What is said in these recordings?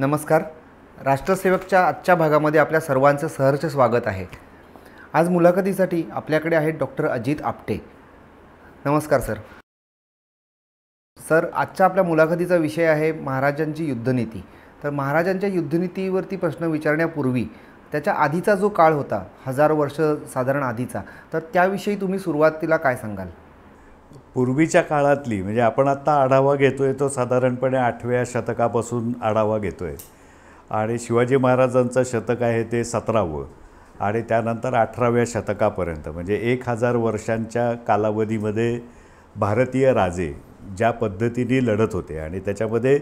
नमस्कार राष्ट्रसेवकच्या आजच्या भागामध्ये आपल्या सर्वांचं सहर्ष स्वागत आहे आज मुलाखतीसाठी आपल्याकडे आहेत डॉक्टर अजित आपटे नमस्कार सर सर आजच्या आपल्या मुलाखतीचा विषय आहे महाराजांची युद्धनीती तर महाराजांच्या युद्धनीतीवरती प्रश्न विचारण्यापूर्वी त्याच्या आधीचा जो काळ होता हजारो वर्ष साधारण आधीचा तर त्याविषयी तुम्ही सुरुवातीला काय सांगाल पूर्वीच्या काळातली म्हणजे आपण आत्ता आढावा घेतो आहे तो साधारणपणे आठव्या शतकापासून आढावा घेतो आहे आणि शिवाजी महाराजांचं शतक आहे ते सतरावं आणि त्यानंतर अठराव्या शतकापर्यंत म्हणजे एक हजार वर्षांच्या कालावधीमध्ये भारतीय राजे ज्या पद्धतीने लढत होते आणि त्याच्यामध्ये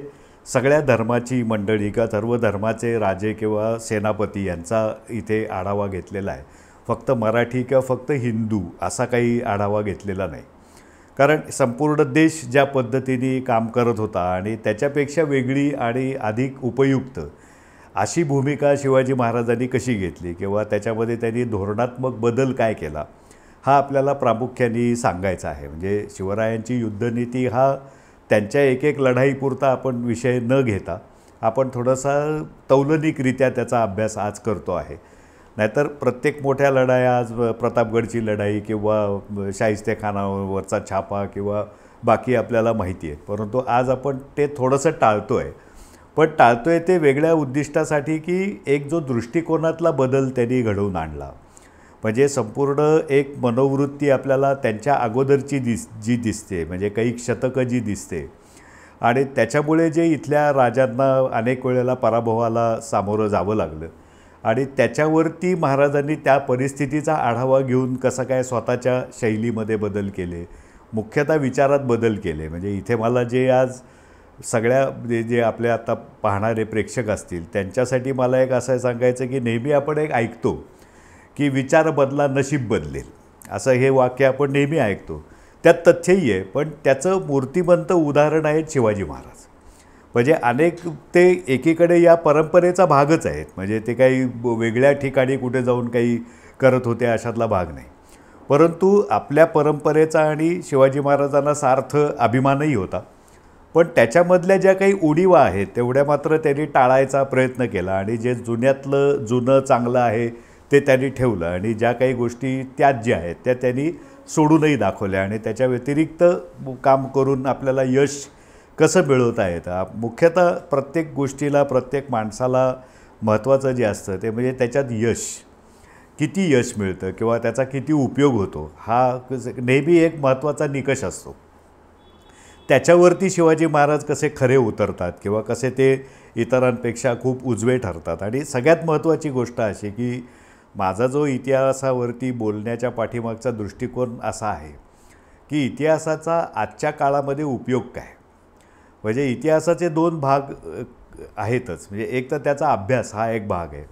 सगळ्या धर्माची मंडळी किंवा सर्व धर्माचे राजे किंवा सेनापती यांचा इथे आढावा घेतलेला आहे फक्त मराठी किंवा फक्त हिंदू असा काही आढावा घेतलेला नाही कारण संपूर्ण देश ज्या पद्धतीने काम करत होता आणि त्याच्यापेक्षा वेगळी आणि अधिक उपयुक्त अशी भूमिका शिवाजी महाराजांनी कशी घेतली किंवा त्याच्यामध्ये त्यांनी धोरणात्मक बदल काय केला हा आपल्याला प्रामुख्याने सांगायचा आहे म्हणजे शिवरायांची युद्धनीती हा त्यांच्या एक एक लढाईपुरता आपण विषय न घेता आपण थोडासा तौलनिकरित्या त्याचा अभ्यास आज करतो आहे नाहीतर प्रत्येक मोठ्या लढाया आज प्रतापगडची लढाई किंवा शाहिस्ते खानावरचा छापा किंवा बाकी आपल्याला माहिती आहे परंतु आज आपण ते थोडंसं टाळतो आहे पण टाळतो आहे ते वेगळ्या उद्दिष्टासाठी की एक जो दृष्टिकोनातला बदल त्यांनी घडवून आणला म्हणजे संपूर्ण एक मनोवृत्ती आपल्याला त्यांच्या अगोदरची दिस जी दिसते म्हणजे काही शतकं जी दिसते आणि त्याच्यामुळे जे इथल्या राजांना अनेक वेळेला पराभवाला सामोरं जावं लागलं आणि त्याच्यावरती महाराजांनी त्या परिस्थितीचा आढावा घेऊन कसं काय स्वतःच्या शैलीमध्ये बदल केले मुख्यतः विचारात बदल केले म्हणजे इथे मला जे आज सगळ्या जे जे आपले आता पाहणारे प्रेक्षक असतील त्यांच्यासाठी मला एक असं सांगायचं की नेहमी आपण एक ऐकतो की विचार बदला नशीब बदलेल असं हे वाक्य आपण नेहमी ऐकतो त्यात तथ्यही आहे पण त्याचं मूर्तिमंत उदाहरण आहेत शिवाजी महाराज म्हणजे अनेक ते एकीकडे या परंपरेचा भागच आहेत म्हणजे ते काही वेगळ्या ठिकाणी कुठे जाऊन काही करत होते अशातला भाग नाही परंतु आपल्या परंपरेचा आणि शिवाजी महाराजांना सार्थ अभिमानही होता पण त्याच्यामधल्या ज्या काही उडीवा आहेत तेवढ्या मात्र त्यांनी टाळायचा प्रयत्न केला आणि जे जुन्यातलं जुनं चांगलं आहे ते त्यांनी ठेवलं आणि ज्या काही गोष्टी ज्या आहेत त्या त्यांनी सोडूनही दाखवल्या आणि त्याच्या व्यतिरिक्त काम करून आपल्याला यश कसं मिळवता येतं मुख्यतः प्रत्येक गोष्टीला प्रत्येक माणसाला महत्त्वाचं जे असतं ते म्हणजे त्याच्यात यश किती यश मिळतं किंवा त्याचा किती उपयोग होतो हा नेहमी एक महत्त्वाचा निकष असतो त्याच्यावरती शिवाजी महाराज कसे खरे उतरतात किंवा कसे ते इतरांपेक्षा खूप उजवे ठरतात आणि सगळ्यात महत्त्वाची गोष्ट अशी की माझा जो इतिहासावरती बोलण्याच्या पाठीमागचा दृष्टिकोन असा आहे की इतिहासाचा आजच्या काळामध्ये उपयोग काय म्हणजे इतिहासाचे दोन भाग आहेतच म्हणजे एक तर त्याचा अभ्यास हा एक भाग आहे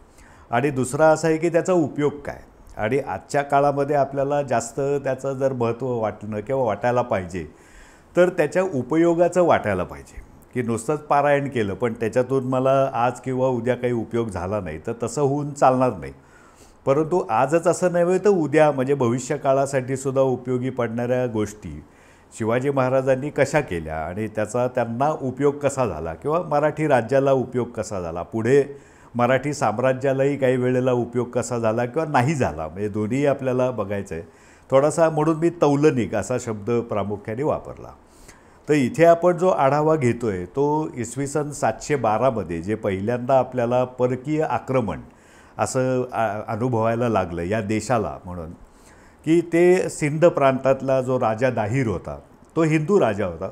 आणि दुसरा असा आहे की त्याचा उपयोग काय आणि आजच्या काळामध्ये आपल्याला जास्त त्याचं जर महत्त्व वाटणं किंवा वाटायला पाहिजे तर त्याच्या उपयोगाचं वाटायला पाहिजे की नुसतंच पारायण केलं पण त्याच्यातून मला आज किंवा उद्या काही उपयोग झाला नाही तर तसं होऊन चालणार नाही परंतु आजच असं नव्हे तर उद्या म्हणजे भविष्यकाळासाठी सुद्धा उपयोगी पडणाऱ्या गोष्टी शिवाजी महाराजांनी कशा केल्या आणि त्याचा त्यांना उपयोग कसा झाला किंवा मराठी राज्याला उपयोग कसा झाला पुढे मराठी साम्राज्यालाही काही वेळेला उपयोग कसा झाला किंवा नाही झाला म्हणजे दोन्ही आपल्याला बघायचं आहे थोडासा म्हणून मी तौलनिक असा शब्द प्रामुख्याने वापरला तर इथे आपण जो आढावा घेतो आहे तो इसवी सन सातशे बारामध्ये जे पहिल्यांदा आपल्याला परकीय आक्रमण असं अनुभवायला लागलं या देशाला म्हणून की ते सिंध प्रांतातला जो राजा दाहीर होता तो हिंदू राजा होता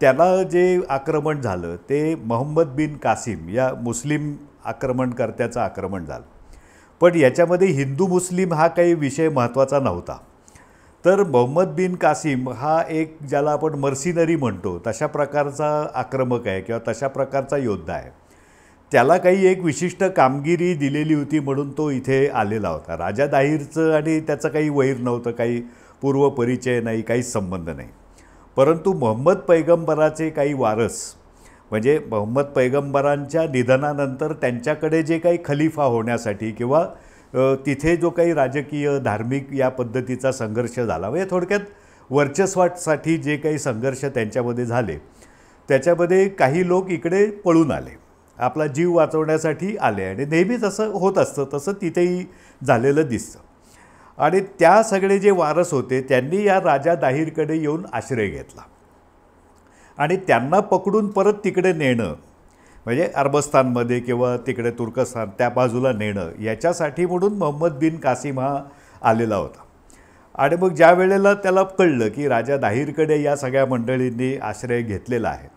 त्याला जे आक्रमण झालं ते मोहम्मद बिन कासिम या मुस्लिम आक्रमणकर्त्याचं आक्रमण झालं पण याच्यामध्ये हिंदू मुस्लिम हा काही विषय महत्त्वाचा नव्हता तर मोहम्मद बिन कासिम हा एक ज्याला आपण मर्सिनरी म्हणतो तशा प्रकारचा आक्रमक आहे किंवा तशा प्रकारचा योद्धा आहे त्याला काही एक विशिष्ट कामगिरी दिलेली होती म्हणून तो इथे आलेला होता राजा दाहीरचं आणि त्याचं काही वैर नव्हतं काही पूर्वपरिचय नाही काही संबंध नाही परंतु मोहम्मद पैगंबराचे काही वारस म्हणजे मोहम्मद पैगंबरांच्या निधनानंतर त्यांच्याकडे जे काही खलिफा होण्यासाठी किंवा तिथे जो काही राजकीय धार्मिक या पद्धतीचा संघर्ष झाला म्हणजे थोडक्यात वर्चस्वाटसाठी जे काही संघर्ष त्यांच्यामध्ये झाले त्याच्यामध्ये काही लोक इकडे पळून आले आपला जीव वाचवण्यासाठी आले आणि नेहमीच असं होत असतं तसं तिथेही झालेलं दिसतं आणि त्या सगळे जे वारस होते त्यांनी या राजा दाहीरकडे येऊन आश्रय घेतला आणि त्यांना पकडून परत तिकडे नेणं म्हणजे अरबस्तानमध्ये किंवा तिकडे तुर्कस्तान त्या बाजूला नेणं याच्यासाठी म्हणून मोहम्मद बिन कासिम हा आलेला होता आणि मग ज्या वेळेला त्याला कळलं की राजा दाहीरकडे या सगळ्या मंडळींनी आश्रय घेतलेला आहे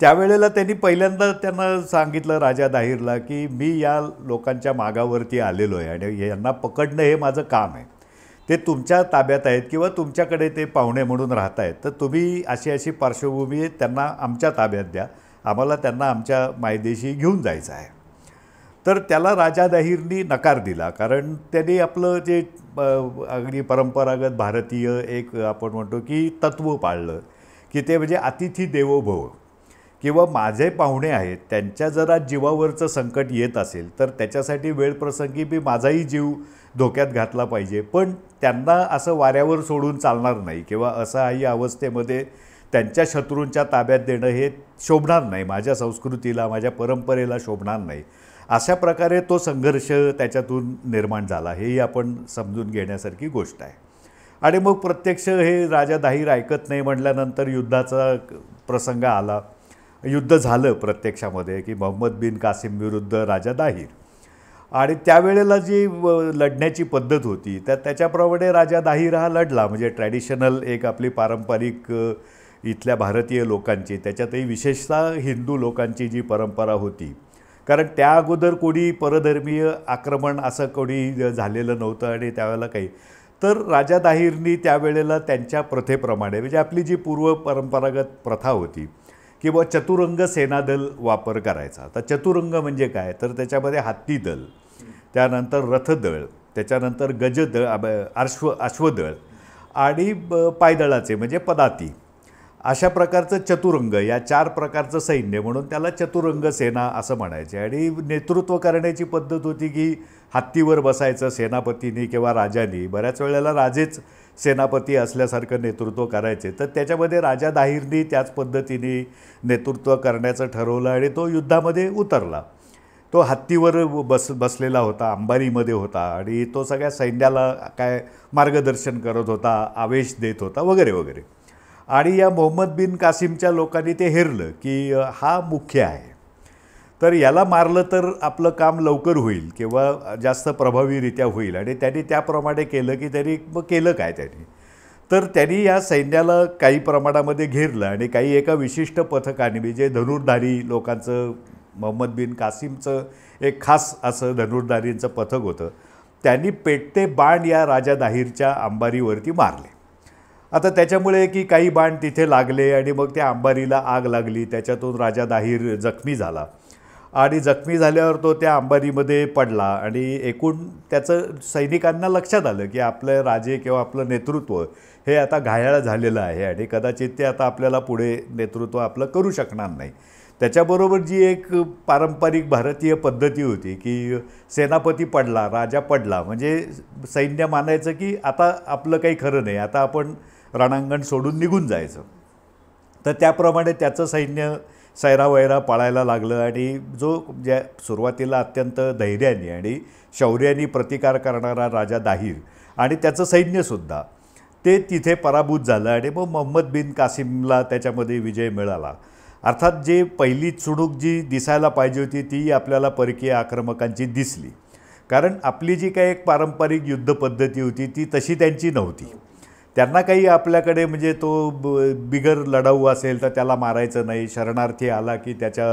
त्यावेळेला त्यांनी पहिल्यांदा त्यांना सांगितलं राजा दाहिरला की मी या लोकांच्या मागावरती आलेलो आहे आणि यांना पकडणं हे माझं काम आहे ते तुमच्या ताब्यात आहेत किंवा तुमच्याकडे ते पाहुणे म्हणून राहत आहेत तर तुम्ही अशी अशी पार्श्वभूमी त्यांना आमच्या ताब्यात द्या आम्हाला त्यांना आमच्या मायदेशी घेऊन जायचं आहे तर त्याला राजा दाहीरनी नकार दिला कारण त्यांनी आपलं जे अगदी परंपरागत भारतीय एक आपण म्हणतो की तत्व पाळलं की ते म्हणजे अतिथी देवो भव किंवा माझे पाहुणे आहेत त्यांच्या जरा जीवावरचं संकट येत असेल तर त्याच्यासाठी वेळप्रसंगी मी माझाही जीव धोक्यात घातला पाहिजे पण त्यांना असं वाऱ्यावर सोडून चालणार नाही किंवा आई अवस्थेमध्ये त्यांच्या शत्रूंच्या ताब्यात देणं हे शोभणार नाही माझ्या संस्कृतीला माझ्या परंपरेला शोभणार नाही अशा प्रकारे तो संघर्ष त्याच्यातून निर्माण झाला हेही आपण समजून घेण्यासारखी गोष्ट आहे आणि मग प्रत्यक्ष हे राजा दाहीर ऐकत नाही म्हटल्यानंतर युद्धाचा प्रसंग आला युद्ध झालं प्रत्यक्षामध्ये की मोहम्मद बिन कासिम विरुद्ध राजा दाहिर आणि त्यावेळेला जी लढण्याची पद्धत होती तर त्याच्याप्रमाणे राजा दाहीर हा लढला म्हणजे ट्रॅडिशनल एक आपली पारंपरिक इथल्या भारतीय लोकांची त्याच्यातही विशेषतः हिंदू लोकांची जी परंपरा होती कारण त्या अगोदर कोणी परधर्मीय आक्रमण असं कोणी झालेलं नव्हतं आणि त्यावेळेला काही तर राजा दाहिरनी त्यावेळेला त्यांच्या प्रथेप्रमाणे म्हणजे आपली जी पूर्व परंपरागत प्रथा होती किंवा चतुरंग सेनादल वापर करायचा तर चतुरंग म्हणजे काय तर त्याच्यामध्ये हत्ती दल त्यानंतर रथदळ त्याच्यानंतर गजदळ अश्व अश्वदळ आणि पायदळाचे म्हणजे पदाती अशा प्रकारचं चतुरंग या चार प्रकारचं सैन्य म्हणून त्याला चतुरंग सेना असं म्हणायचे आणि नेतृत्व करण्याची पद्धत होती की हत्तीवर बसायचं सेनापतीने किंवा राजाने बऱ्याच वेळेला राजेच सेनापती असल्यासारखं नेतृत्व करायचे तर त्याच्यामध्ये राजा दाहिरनी त्याच पद्धतीने नेतृत्व करण्याचं ठरवलं आणि तो युद्धामध्ये उतरला तो हत्तीवर बस बसलेला होता अंबारीमध्ये होता आणि तो सगळ्या सैन्याला काय मार्गदर्शन करत होता आवेश देत होता वगैरे वगैरे आणि या मोहम्मद बिन कासिमच्या लोकांनी ते हेरलं की हा मुख्य आहे तर याला मारलं तर आपलं काम लवकर होईल किंवा जास्त प्रभावीरित्या होईल आणि त्यांनी त्याप्रमाणे केलं की त्यांनी मग केलं काय त्यांनी तर त्यांनी या सैन्याला काही प्रमाणामध्ये घेरलं आणि काही एका विशिष्ट पथकाने म्हणजे धनुर्धारी लोकांचं मोहम्मद बिन कासिमचं एक खास असं धनुर्धारींचं पथक होतं त्यांनी पेटते बाण या राजा दाहीरच्या अंबारीवरती मारले आता त्याच्यामुळे की काही बाण तिथे लागले आणि मग त्या अंबारीला आग लागली त्याच्यातून राजा दाहीर जखमी झाला आणि जखमी झाल्यावर तो त्या अंबानीमध्ये पडला आणि एकूण त्याचं सैनिकांना लक्षात आलं की आपलं राजे किंवा आपलं नेतृत्व हे आता घायाळ झालेलं आहे आणि कदाचित ते आता आपल्याला पुढे नेतृत्व आपलं करू शकणार नाही त्याच्याबरोबर जी एक पारंपरिक भारतीय पद्धती होती की सेनापती पडला राजा पडला म्हणजे सैन्य मानायचं की आता आपलं काही खरं नाही आता आपण रणांगण सोडून निघून जायचं तर त्याप्रमाणे त्याचं सैन्य सैरा वैरा पाळायला लागलं आणि जो ज्या सुरुवातीला अत्यंत धैर्याने आणि शौर्याने प्रतिकार करणारा राजा दाहीर आणि त्याचं सैन्यसुद्धा ते तिथे पराभूत झालं आणि मग मोहम्मद बिन कासिमला त्याच्यामध्ये विजय मिळाला अर्थात जे पहिली चुणूक जी दिसायला पाहिजे होती ती आपल्याला परकीय आक्रमकांची दिसली कारण आपली जी काही एक पारंपरिक युद्धपद्धती होती ती तशी त्यांची नव्हती त्यांना काही आपल्याकडे म्हणजे तो बिगर लढाऊ असेल तर त्याला मारायचं नाही शरणार्थी आला की त्याच्या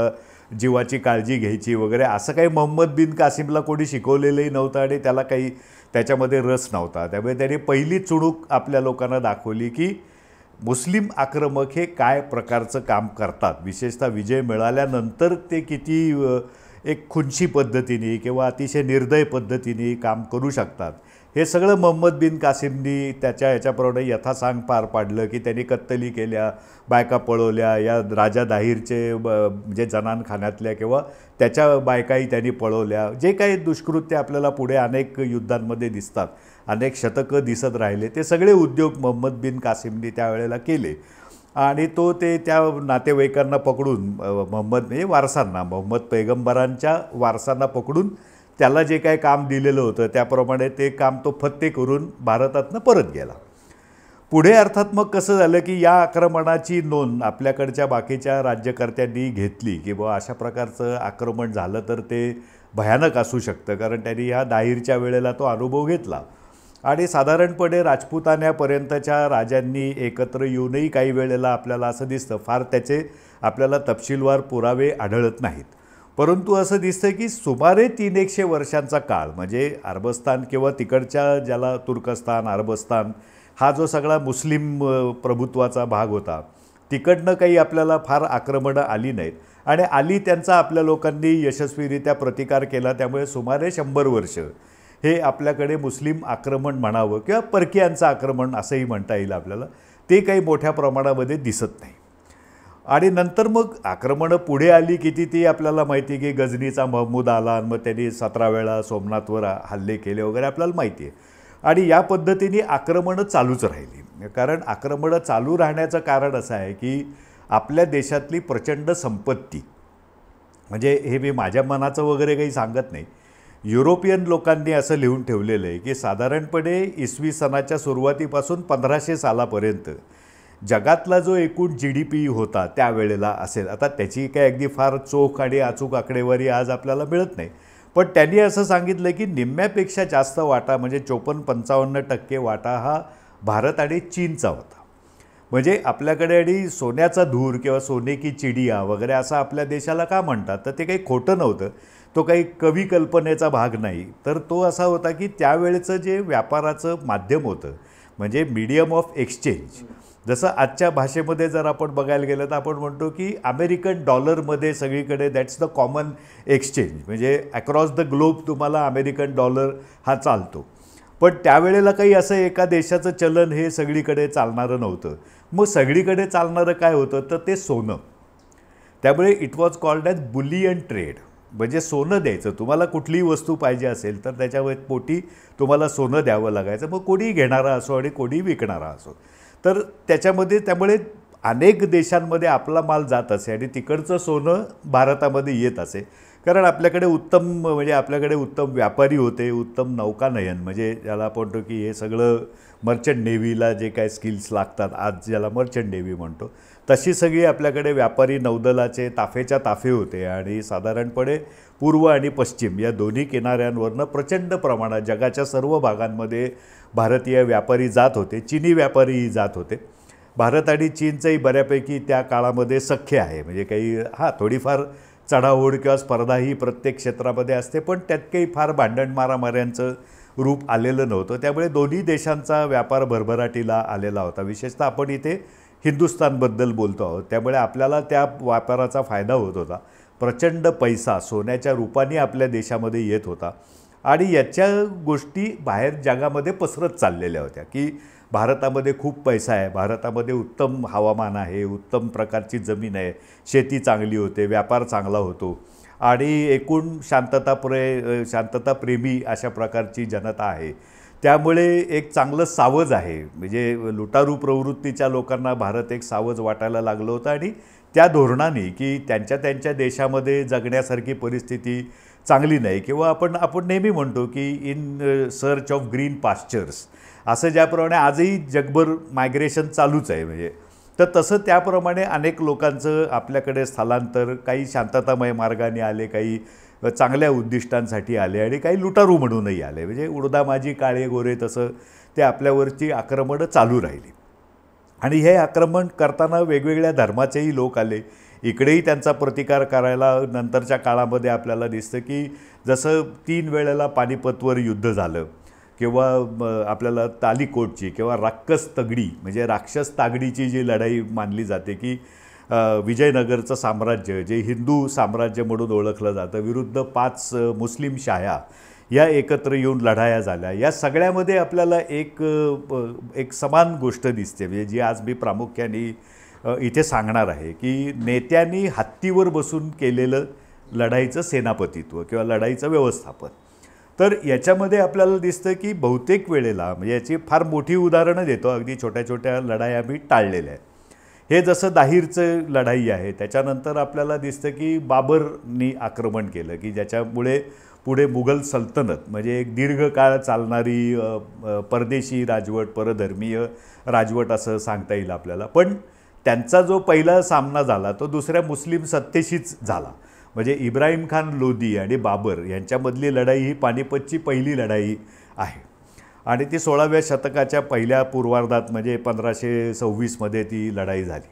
जीवाची काळजी घ्यायची वगैरे असं काही मोहम्मद बिन कासिमला कोणी शिकवलेलंही नव्हतं आणि त्याला काही त्याच्यामध्ये रस नव्हता त्यामुळे त्याने पहिली चुणूक आपल्या लोकांना दाखवली की मुस्लिम आक्रमक हे काय प्रकारचं काम करतात विशेषतः विजय मिळाल्यानंतर ते किती एक खुंशी पद्धतीने किंवा अतिशय निर्दय पद्धतीने काम करू शकतात हे सगळं मोहम्मद बिन कासिमनी त्याच्या ह्याच्याप्रमाणे यथासांग पार पाडलं की त्यांनी कत्तली केल्या बायका पळवल्या या राजा दाहीरचे म्हणजे जनानखान्यातल्या किंवा त्याच्या बायकाही त्यांनी पळवल्या जे काही दुष्कृत्य आपल्याला पुढे अनेक युद्धांमध्ये दिसतात अनेक शतकं दिसत राहिले ते सगळे उद्योग मोहम्मद बिन कासिमनी त्यावेळेला केले आणि तो ते त्या नातेवाईकांना पकडून मोहम्मद म्हणजे वारसांना मोहम्मद पैगंबरांच्या वारसांना पकडून त्याला जे काही काम दिलेलं होतं त्याप्रमाणे ते काम तो फत्ते करून भारतातनं परत गेला पुढे अर्थात मग कसं झालं की या आक्रमणाची नोंद आपल्याकडच्या बाकीच्या राज्यकर्त्यांनी घेतली की बाबा अशा प्रकारचं आक्रमण झालं तर ते भयानक असू शकतं कारण त्यांनी ह्या दाहीरच्या वेळेला तो अनुभव घेतला आणि साधारणपणे राजपुतान्यापर्यंतच्या राजांनी एकत्र येऊनही काही वेळेला आपल्याला असं दिसतं फार त्याचे आपल्याला तपशीलवार पुरावे आढळत नाहीत परंतु असं दिसतं की सुमारे तीन एकशे वर्षांचा काळ म्हणजे अरबस्तान किंवा तिकडच्या ज्याला तुर्कस्तान अरबस्तान हा जो सगळा मुस्लिम प्रभुत्वाचा भाग होता तिकडनं काही आपल्याला फार आक्रमणं आली नाहीत आणि आली त्यांचा आपल्या लोकांनी यशस्वीरित्या प्रतिकार केला त्यामुळे सुमारे शंभर वर्ष हे आपल्याकडे मुस्लिम आक्रमण म्हणावं किंवा परकीयांचं आक्रमण असंही म्हणता येईल आपल्याला ते काही मोठ्या प्रमाणामध्ये दिसत नाही आणि नंतर मग आक्रमणं पुढे आली किती ती आपल्याला माहिती आहे की गजनीचा महमूद आला आणि मग त्यांनी सतरा वेळा सोमनाथवर हल्ले केले वगैरे आपल्याला माहिती आहे आणि या पद्धतीने आक्रमणं चालूच राहिली कारण आक्रमणं चालू राहण्याचं कारण असं आहे की आपल्या देशातली प्रचंड संपत्ती म्हणजे हे मी माझ्या मनाचं वगैरे काही सांगत नाही युरोपियन लोकांनी असं लिहून ठेवलेलं आहे की साधारणपणे इसवी सणाच्या सुरुवातीपासून पंधराशे सालापर्यंत जगातला जो एकूण जी डी पी होता त्यावेळेला असेल आता त्याची काय अगदी फार चोख आणि अचूक आकडेवारी आज आपल्याला मिळत नाही पण त्यांनी असं सांगितलं की निम्म्यापेक्षा जास्त वाटा म्हणजे चोपन्न पंचावन्न टक्के वाटा हा भारत आणि चीनचा होता म्हणजे आपल्याकडे आणि सोन्याचा धूर किंवा सोने की चिडिया वगैरे असं आपल्या देशाला का म्हणतात तर ते काही खोटं नव्हतं तो काही कवी कल्पनेचा भाग नाही तर तो असा होता की त्यावेळेचं जे व्यापाराचं माध्यम होतं म्हणजे मीडियम ऑफ एक्सचेंज जसं आजच्या भाषेमध्ये जर आपण बघायला गेलं तर आपण म्हणतो की अमेरिकन डॉलरमध्ये सगळीकडे दॅट्स द कॉमन एक्सचेंज म्हणजे अक्रॉस द ग्लोब तुम्हाला अमेरिकन डॉलर हा चालतो पण त्यावेळेला काही असं एका देशाचं चलन हे सगळीकडे चालणारं नव्हतं मग सगळीकडे चालणारं काय होतं तर ते सोनं त्यामुळे it was called as bullion trade म्हणजे सोनं द्यायचं तुम्हाला कुठलीही वस्तू पाहिजे असेल तर त्याच्यावर पोटी तुम्हाला सोनं द्यावं लागायचं मग कोणीही घेणारा असो आणि कोणीही विकणारा असो तर त्याच्यामध्ये त्यामुळे अनेक देशांमध्ये आपला माल जात असे आणि तिकडचं सोनं भारतामध्ये येत असे कारण आपल्याकडे उत्तम म्हणजे आपल्याकडे उत्तम व्यापारी होते उत्तम नौकानयन म्हणजे ज्याला आपण म्हणतो की हे सगळं मर्चंट नेव्हीला जे काय स्किल्स लागतात आज ज्याला मर्चंट नेव्ही म्हणतो तशी सगळी आपल्याकडे व्यापारी नौदलाचे ताफेच्या ताफे होते आणि साधारणपणे पूर्व आणि पश्चिम या दोन्ही किनाऱ्यांवरनं प्रचंड प्रमाणात जगाच्या सर्व भागांमध्ये भारतीय व्यापारी जात होते चिनी व्यापारीही जात होते भारत आणि चीनचंही बऱ्यापैकी त्या काळामध्ये सख्य आहे म्हणजे काही हां थोडीफार चढाओढ किंवा स्पर्धा ही प्रत्येक क्षेत्रामध्ये असते पण त्यात काही फार भांडण मारामाऱ्यांचं रूप आलेलं नव्हतं त्यामुळे दोन्ही देशांचा व्यापार भरभराटीला आलेला होता विशेषतः आपण इथे हिंदुस्थानबद्दल बोलतो आहोत त्यामुळे आपल्याला त्या व्यापाराचा फायदा होत होता प्रचंड पैसा सोन्याच्या रूपाने आपल्या देशामध्ये येत होता आणि याच्या गोष्टी बाहेर जगामध्ये पसरत चाललेल्या होत्या की भारतामध्ये खूप पैसा आहे भारतामध्ये उत्तम हवामान आहे उत्तम प्रकारची जमीन आहे शेती चांगली होते व्यापार चांगला होतो आणि एकूण शांतताप्रे शांतताप्रेमी अशा प्रकारची जनता आहे त्यामुळे एक चांगलं सावज आहे म्हणजे लुटारू प्रवृत्तीच्या लोकांना भारत एक सावज वाटायला लागलं होतं आणि त्या धोरणाने की त्यांच्या त्यांच्या देशामध्ये जगण्यासारखी परिस्थिती चांगली नाही किंवा आपण आपण नेहमी म्हणतो की in search of green pastures असं ज्याप्रमाणे आजही जगभर मायग्रेशन चालूच आहे म्हणजे तर तसं त्याप्रमाणे अनेक लोकांचं आपल्याकडे स्थलांतर काही शांततामय मार्गाने आले काही चांगल्या उद्दिष्टांसाठी आले आणि काही लुटारू म्हणूनही आले म्हणजे उडदा उडदामाजी काळे गोरे तसं ते आपल्यावरची आक्रमणं चालू राहिली आणि हे आक्रमण करताना वेगवेगळ्या धर्माचेही लोक आले इकडेही त्यांचा प्रतिकार करायला नंतरच्या काळामध्ये आपल्याला दिसतं की जसं तीन वेळेला पानिपतवर युद्ध झालं किंवा आपल्याला तालिकोटची किंवा राक्षस तगडी म्हणजे राक्षस तागडीची जी लढाई मानली जाते की विजयनगरचं साम्राज्य जे हिंदू साम्राज्य म्हणून ओळखलं जातं विरुद्ध पाच मुस्लिम शाया या एकत्र येऊन लढाया झाल्या या सगळ्यामध्ये आपल्याला एक एक समान गोष्ट दिसते म्हणजे जी आज मी प्रामुख्याने इथे सांगणार आहे की नेत्यांनी हत्तीवर बसून केलेलं लढाईचं सेनापतित्व किंवा लढाईचं व्यवस्थापन तर याच्यामध्ये आपल्याला दिसतं की बहुतेक वेळेला म्हणजे याची फार मोठी उदाहरणं देतो अगदी छोट्या छोट्या लढाई आम्ही टाळलेल्या आहेत हे जसं दाहिरचं लढाई आहे त्याच्यानंतर आपल्याला दिसतं की बाबरनी आक्रमण केलं की ज्याच्यामुळे पुढे मुघल सल्तनत म्हणजे एक दीर्घकाळ चालणारी परदेशी राजवट परधर्मीय राजवट असं सांगता येईल आपल्याला पण त्यांचा जो पहिला सामना झाला तो दुसऱ्या मुस्लिम सत्तेशीच झाला म्हणजे इब्राहिम खान लोधी आणि बाबर यांच्यामधली लढाई ही पानिपतची पहिली लढाई आहे आणि ती सोळाव्या शतकाच्या पहिल्या पूर्वार्धात म्हणजे पंधराशे सव्वीसमध्ये ती लढाई झाली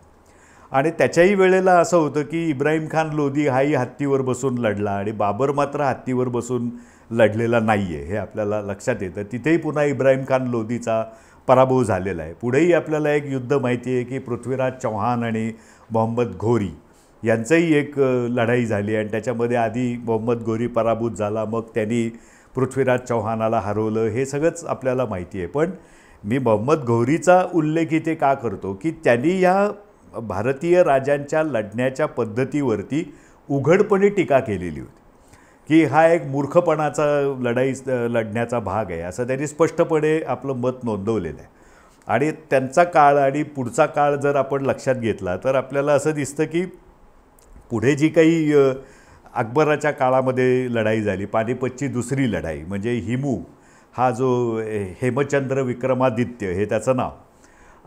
आणि त्याच्याही वेळेला असं होतं की इब्राहिम खान लोधी हाही हत्तीवर बसून लढला आणि बाबर मात्र हत्तीवर बसून लढलेला नाही आहे हे आपल्याला लक्षात येतं तिथेही पुन्हा इब्राहिम खान लोधीचा पराभव झालेला आहे पुढेही आपल्याला एक युद्ध माहिती आहे की पृथ्वीराज चौहान आणि मोहम्मद घोरी यांचंही एक लढाई झाली आणि त्याच्यामध्ये आधी मोहम्मद गोरी पराभूत झाला मग त्यांनी पृथ्वीराज चौहानाला हरवलं हे सगळंच आपल्याला माहिती आहे पण मी मोहम्मद गौरीचा उल्लेख इथे का करतो की त्यांनी या भारतीय राजांच्या लढण्याच्या पद्धतीवरती उघडपणे टीका केलेली होती की हा एक मूर्खपणाचा लढाई लढण्याचा भाग आहे असं त्यांनी स्पष्टपणे आपलं मत नोंदवलेलं आहे आणि त्यांचा काळ आणि पुढचा काळ जर आपण लक्षात घेतला तर आपल्याला असं दिसतं की पुढे जी काही अकबराच्या काळामध्ये लढाई झाली पानिपतची दुसरी लढाई म्हणजे हिमू हा जो हेमचंद्र विक्रमादित्य हे त्याचं नाव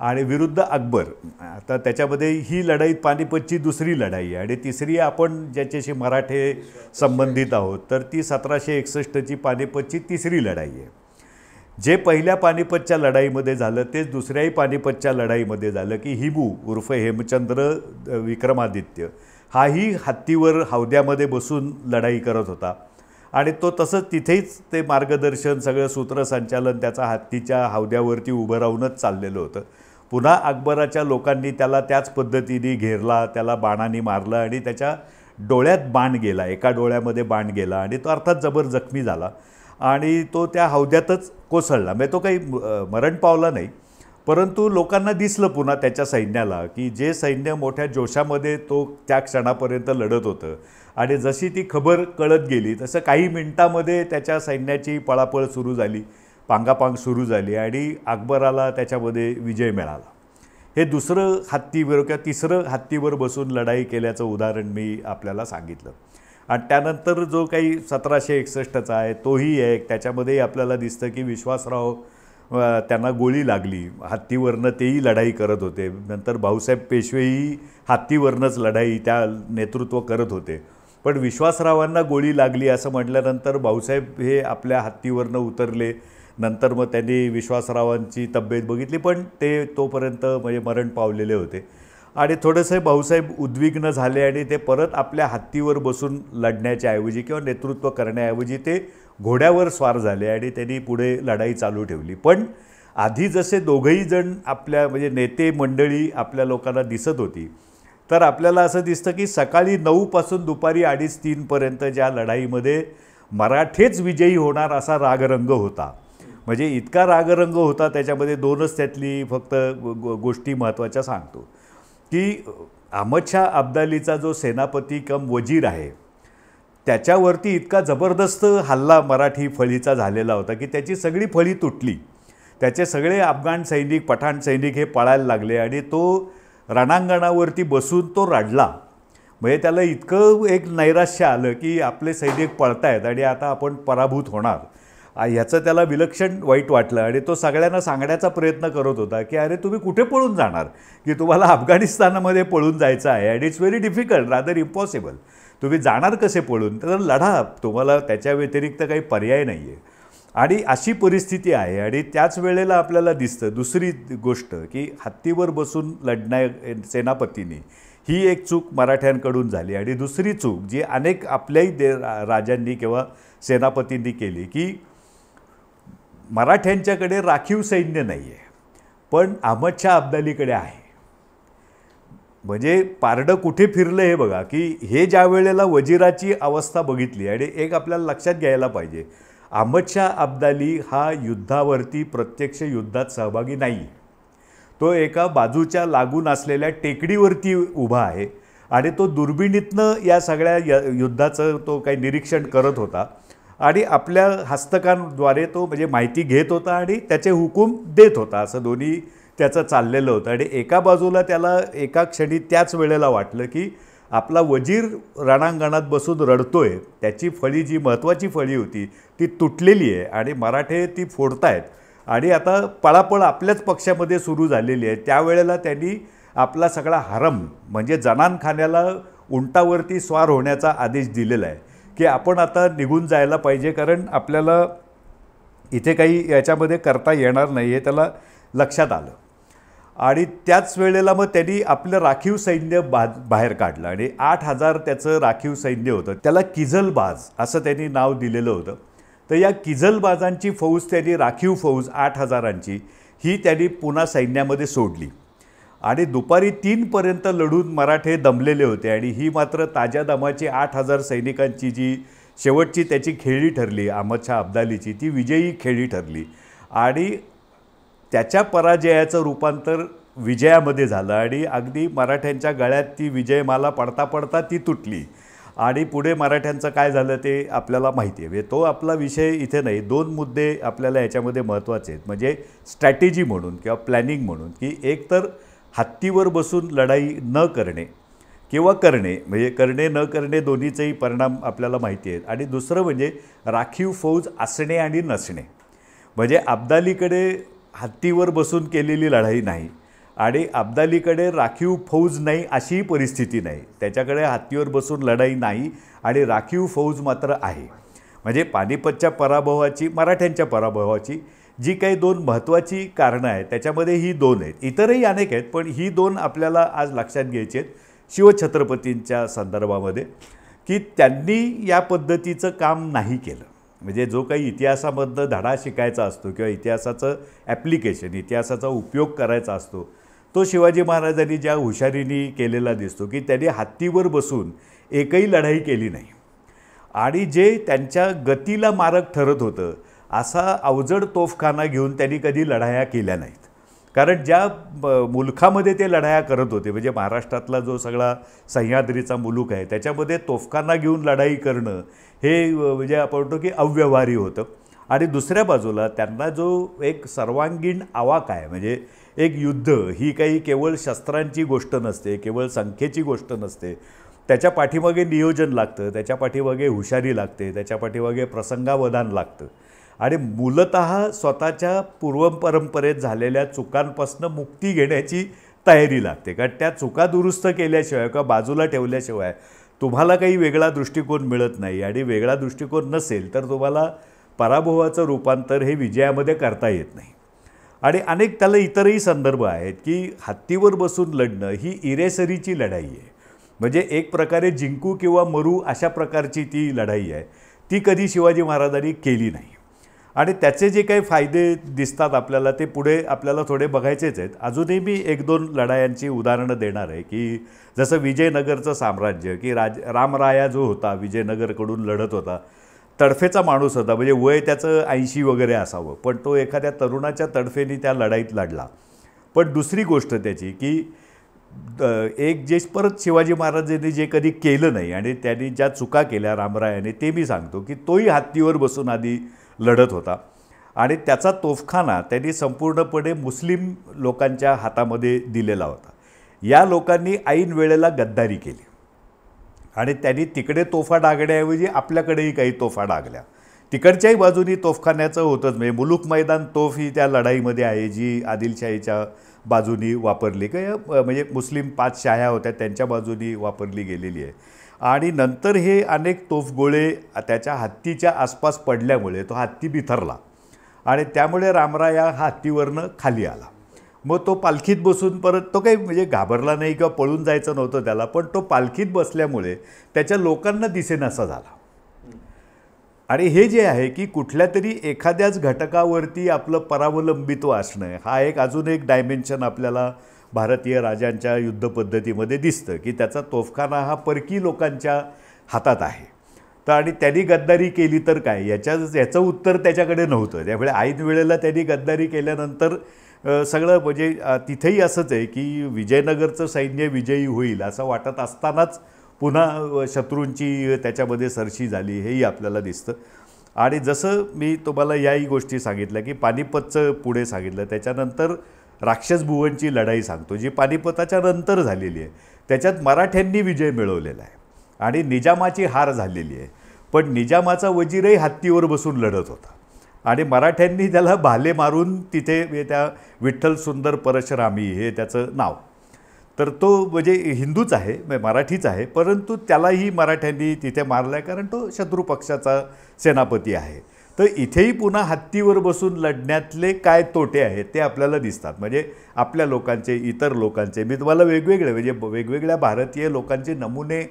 आणि विरुद्ध अकबर आता त्याच्यामध्ये ही लढाई पानिपतची दुसरी लढाई आहे आणि तिसरी आपण ज्याच्याशी मराठे संबंधित आहोत तर ती सतराशे एकसष्टची पानिपतची तिसरी लढाई आहे जे पहिल्या पानिपतच्या लढाईमध्ये झालं तेच दुसऱ्याही पानिपतच्या लढाईमध्ये झालं की हिबू उर्फ हेमचंद्र विक्रमादित्य हाही हत्तीवर हौद्यामध्ये बसून लढाई करत होता आणि तो तसंच तिथेच ते मार्गदर्शन सगळं सूत्रसंचालन त्याचा हत्तीच्या हौद्यावरती उभं राहूनच चाललेलं होतं पुन्हा अकबराच्या लोकांनी त्याला त्याच पद्धतीने घेरला त्याला बाणाने मारलं आणि त्याच्या डोळ्यात बाण गेला एका डोळ्यामध्ये बाण गेला आणि तो अर्थात जबर जखमी झाला आणि तो त्या हौद्यातच कोसळला म्हणजे तो काही मरण पावला नाही परंतु लोकांना दिसलं पुन्हा त्याच्या सैन्याला की जे सैन्य मोठ्या जोशामध्ये तो त्या क्षणापर्यंत लढत होतं आणि जशी ती खबर कळत गेली तसं काही मिनटामध्ये त्याच्या सैन्याची पळापळ सुरू झाली पांगापांग सुरू झाली आणि अकबराला त्याच्यामध्ये विजय मिळाला हे दुसरं हत्तीवर किंवा तिसरं हत्तीवर बसून लढाई केल्याचं उदाहरण मी आपल्याला सांगितलं आणि त्यानंतर जो काही सतराशे एकसष्टचा आहे तोही एक त्याच्यामध्येही आपल्याला दिसतं की विश्वासराव त्यांना गोळी लागली हत्तीवरनं तेही लढाई करत होते नंतर भाऊसाहेब पेशवेही हत्तीवरनंच लढाई त्या नेतृत्व करत होते पण विश्वासरावांना गोळी लागली असं म्हटल्यानंतर भाऊसाहेब हे आपल्या हत्तीवरनं उतरले नंतर मग त्यांनी विश्वासरावांची तब्येत बघितली पण ते तोपर्यंत म्हणजे मरण पावलेले होते आणि थोडेसे भाऊसाहेब उद्विग्न झाले आणि ते परत आपल्या हत्तीवर बसून लढण्याच्या ऐवजी किंवा नेतृत्व करण्याऐवजी ते घोड्यावर स्वार झाले आणि त्यांनी पुढे लढाई चालू ठेवली पण आधी जसे दोघंही जण आपल्या म्हणजे नेते मंडळी आपल्या लोकांना दिसत होती तर आपल्याला असं दिसतं की सकाळी नऊपासून दुपारी अडीच तीनपर्यंत ज्या लढाईमध्ये मराठेच विजयी होणार असा रागरंग होता म्हणजे इतका रागरंग होता त्याच्यामध्ये दोनच त्यातली फक्त गोष्टी महत्त्वाच्या सांगतो की अहमद अब्दालीचा जो सेनापती कम वजीर आहे त्याच्यावरती इतका जबरदस्त हल्ला मराठी फळीचा झालेला होता की त्याची सगळी फळी तुटली त्याचे सगळे अफगाण सैनिक पठाण सैनिक हे पळायला लागले आणि तो रणांगणावरती बसून तो रडला म्हणजे त्याला इतकं एक नैराश्य आलं की आपले सैनिक पळतायत आणि आता आपण पराभूत होणार ह्याचं त्याला विलक्षण वाईट वाटलं आणि तो सगळ्यांना सांगण्याचा प्रयत्न करत होता की अरे तुम्ही कुठे पळून जाणार की तुम्हाला अफगाणिस्तानामध्ये पळून जायचं आहे and it's very difficult rather impossible तुम्ही जाणार कसे पळून तर लढा तुम्हाला त्याच्या व्यतिरिक्त काही पर्याय नाही आहे आणि अशी परिस्थिती आहे आणि त्याच वेळेला आपल्याला दिसतं दुसरी गोष्ट की हत्तीवर बसून लढण्या सेनापतींनी ही एक चूक मराठ्यांकडून झाली आणि दुसरी चूक जी अनेक आपल्याही दे राजांनी किंवा सेनापतींनी केली की मराठ्यांच्याकडे राखीव सैन्य नाही आहे पण अहमदशाह अब्दालीकडे आहे म्हणजे पारडं कुठे फिरलं हे बघा की हे ज्या वेळेला वजिराची अवस्था बघितली आणि एक आपल्याला लक्षात घ्यायला पाहिजे अहमदशाह अब्दाली हा युद्धावरती प्रत्यक्ष युद्धात सहभागी नाही तो एका बाजूच्या लागून असलेल्या टेकडीवरती उभा आहे आणि तो दुर्बिणीतनं या सगळ्या य युद्धाचं तो काही निरीक्षण करत होता आणि आपल्या हस्तकांद्वारे तो म्हणजे माहिती घेत होता आणि त्याचे हुकूम देत होता असं दोन्ही त्याचं चाललेलं होतं आणि एका बाजूला त्याला एका क्षणी त्याच वेळेला वाटलं की आपला वजीर रणांगणात बसून रडतो आहे त्याची फळी जी महत्त्वाची फळी होती ती तुटलेली आहे आणि मराठे ती फोडतायत आणि आता पळापळ आपल्याच पक्षामध्ये सुरू झालेली आहे त्यावेळेला त्यांनी आपला सगळा हरम म्हणजे जनानखान्याला उंटावरती स्वार होण्याचा आदेश दिलेला आहे की आपण आता निघून जायला पाहिजे कारण आपल्याला इथे काही याच्यामध्ये करता येणार नाही हे त्याला लक्षात आलं आणि त्याच वेळेला मग त्यांनी आपलं राखीव सैन्य बा बाहेर काढलं आणि आठ हजार त्याचं राखीव सैन्य होतं त्याला किझलबाज असं त्यांनी नाव दिलेलं होतं तर या किझलबाजांची फौज त्यांनी राखीव फौज आठ हजारांची ही त्यांनी पुन्हा सैन्यामध्ये सोडली आणि दुपारी तीनपर्यंत लढून मराठे दमलेले होते आणि ही मात्र ताज्या दमाची आठ हजार सैनिकांची जी शेवटची त्याची खेळी ठरली अहमदशाह अब्दालीची ती विजयी खेळी ठरली आणि त्याच्या पराजयाचं रूपांतर विजयामध्ये झालं आणि अगदी मराठ्यांच्या गळ्यात ती विजयमाला पडता पडता ती तुटली आणि पुढे मराठ्यांचं काय झालं ते आपल्याला माहिती आहे म्हणजे तो आपला विषय इथे नाही दोन मुद्दे आपल्याला याच्यामध्ये महत्त्वाचे आहेत म्हणजे स्ट्रॅटेजी म्हणून किंवा प्लॅनिंग म्हणून की एकतर हत्तीवर बसून लढाई न करणे किंवा करणे म्हणजे करणे न करणे दोन्हीचेही परिणाम आपल्याला माहिती आहेत आणि दुसरं म्हणजे राखीव फौज असणे आणि नसणे म्हणजे अब्दालीकडे हत्तीवर बसून केलेली लढाई नाही आणि अब्दालीकडे राखीव फौज नाही अशीही परिस्थिती नाही त्याच्याकडे हत्तीवर बसून लढाई नाही आणि राखीव फौज मात्र आहे म्हणजे पानिपतच्या पराभवाची मराठ्यांच्या पराभवाची जी काही दोन महत्त्वाची कारणं आहेत त्याच्यामध्ये ही दोन आहेत इतरही अनेक आहेत पण ही दोन आपल्याला आज लक्षात घ्यायची आहेत शिवछत्रपतींच्या संदर्भामध्ये की त्यांनी या पद्धतीचं काम नाही केलं म्हणजे जो काही इतिहासामधनं धडा शिकायचा असतो किंवा इतिहासाचं ॲप्लिकेशन इतिहासाचा उपयोग करायचा असतो तो शिवाजी महाराजांनी ज्या हुशारीने केलेला दिसतो की त्यांनी हत्तीवर बसून एकही लढाई केली नाही आणि जे त्यांच्या गतीला मारक ठरत होतं असा अवजड तोफखाना घेऊन त्यांनी कधी लढाया केल्या नाहीत कारण ज्या मुलखामध्ये ते लढाया करत होते म्हणजे महाराष्ट्रातला जो सगळा सह्याद्रीचा मुलूक आहे त्याच्यामध्ये तोफखाना घेऊन लढाई करणं हे म्हणजे आपण म्हणतो की अव्यवहारी होतं आणि दुसऱ्या बाजूला त्यांना जो एक सर्वांगीण आवाक आहे म्हणजे एक युद्ध ही काही केवळ शस्त्रांची गोष्ट नसते केवळ संख्येची गोष्ट नसते त्याच्या पाठीमागे नियोजन लागतं त्याच्या पाठीमागे हुशारी लागते त्याच्या पाठीमागे प्रसंगावधान लागतं आणि मूलत स्वतःच्या पूर्वपरंपरेत झालेल्या चुकांपासून मुक्ती घेण्याची तयारी लागते कारण त्या चुका दुरुस्त केल्याशिवाय किंवा बाजूला ठेवल्याशिवाय तुम्हाला काही वेगळा दृष्टिकोन मिळत नाही आणि वेगळा दृष्टिकोन नसेल तर तुम्हाला पराभवाचं रूपांतर हे विजयामध्ये करता येत नाही आणि अनेक त्याला इतरही संदर्भ आहेत की हत्तीवर बसून लढणं ही इरेसरीची लढाई आहे म्हणजे एक प्रकारे जिंकू किंवा मरू अशा प्रकारची ती लढाई आहे ती कधी शिवाजी महाराजांनी केली नाही आणि त्याचे जे काही फायदे दिसतात आपल्याला ते पुढे आपल्याला थोडे बघायचेच आहेत अजूनही मी एक दोन लढायांची उदाहरणं देणार आहे की जसं विजयनगरचं साम्राज्य की राज रामराया जो होता विजयनगरकडून लढत होता तडफेचा माणूस होता म्हणजे वय त्याचं ऐंशी वगैरे असावं पण तो एखाद्या तरुणाच्या तडफेने त्या लढाईत लढला पण दुसरी गोष्ट त्याची की एक जे परत शिवाजी महाराजांनी जे कधी केलं नाही आणि त्यांनी ज्या चुका केल्या रामरायाने ते मी सांगतो की तोही हत्तीवर बसून आधी लढत होता आणि त्याचा तोफखाना त्यांनी संपूर्णपणे मुस्लिम लोकांच्या हातामध्ये दिलेला होता या लोकांनी ऐन वेळेला गद्दारी केली आणि त्यांनी तिकडे तोफा डागण्याऐवजी आपल्याकडेही काही तोफा डागल्या तिकडच्याही बाजूनी तोफखान्याचं होतंच म्हणजे मुलूक मैदान तोफ ही त्या लढाईमध्ये आहे जी आदिलशाहीच्या बाजूनी वापरली काय म्हणजे मुस्लिम पाच शाह्या होत्या त्यांच्या बाजूनी वापरली गेलेली आहे आणि नंतर हे अनेक तोफगोळे त्याच्या हत्तीच्या आसपास पडल्यामुळे तो हत्ती बिथरला आणि त्यामुळे रामराया हा हत्तीवरनं खाली आला मग तो पालखीत बसून परत तो काही म्हणजे घाबरला नाही किंवा पळून जायचं नव्हतं त्याला पण तो पालखीत बसल्यामुळे त्याच्या लोकांना दिसेनासा झाला आणि हे जे आहे की कुठल्या तरी एखाद्याच घटकावरती आपलं परावलंबित्व असणं हा एक अजून एक डायमेन्शन आपल्याला भारतीय राजांच्या युद्धपद्धतीमध्ये दिसतं की त्याचा तोफखाना हा परकी लोकांच्या हातात आहे तर आणि त्यांनी गद्दारी केली तर काय याच्याच याचं उत्तर त्याच्याकडे नव्हतं त्यामुळे ऐन वेळेला त्यांनी गद्दारी केल्यानंतर सगळं म्हणजे तिथेही असंच आहे की विजयनगरचं सैन्य विजयी होईल असं वाटत असतानाच पुन्हा शत्रूंची त्याच्यामध्ये सरशी झाली हेही आपल्याला दिसतं आणि जसं मी तुम्हाला याही गोष्टी सांगितल्या की पानिपतचं पुढे सांगितलं त्याच्यानंतर राक्षस भुवनची लढाई सांगतो जी पानिपताच्या नंतर झालेली आहे त्याच्यात मराठ्यांनी विजय मिळवलेला आहे आणि निजामाची हार झालेली आहे पण निजामाचा वजीरही हत्तीवर बसून लढत होता आणि मराठ्यांनी त्याला भाले मारून तिथे त्या विठ्ठल सुंदर परशरामी हे त्याचं नाव तर तो म्हणजे हिंदूच आहे मराठीच आहे परंतु त्यालाही मराठ्यांनी तिथे मारला आहे कारण तो शत्रुपक्षाचा पक्षाचा सेनापती आहे तर इथेही पुन्हा हत्तीवर बसून लढण्यातले काय तोटे आहेत ते आपल्याला दिसतात म्हणजे आपल्या लोकांचे इतर लोकांचे मी तुम्हाला वेगवेगळे म्हणजे वेगवेगळ्या भारतीय लोकांचे नमुने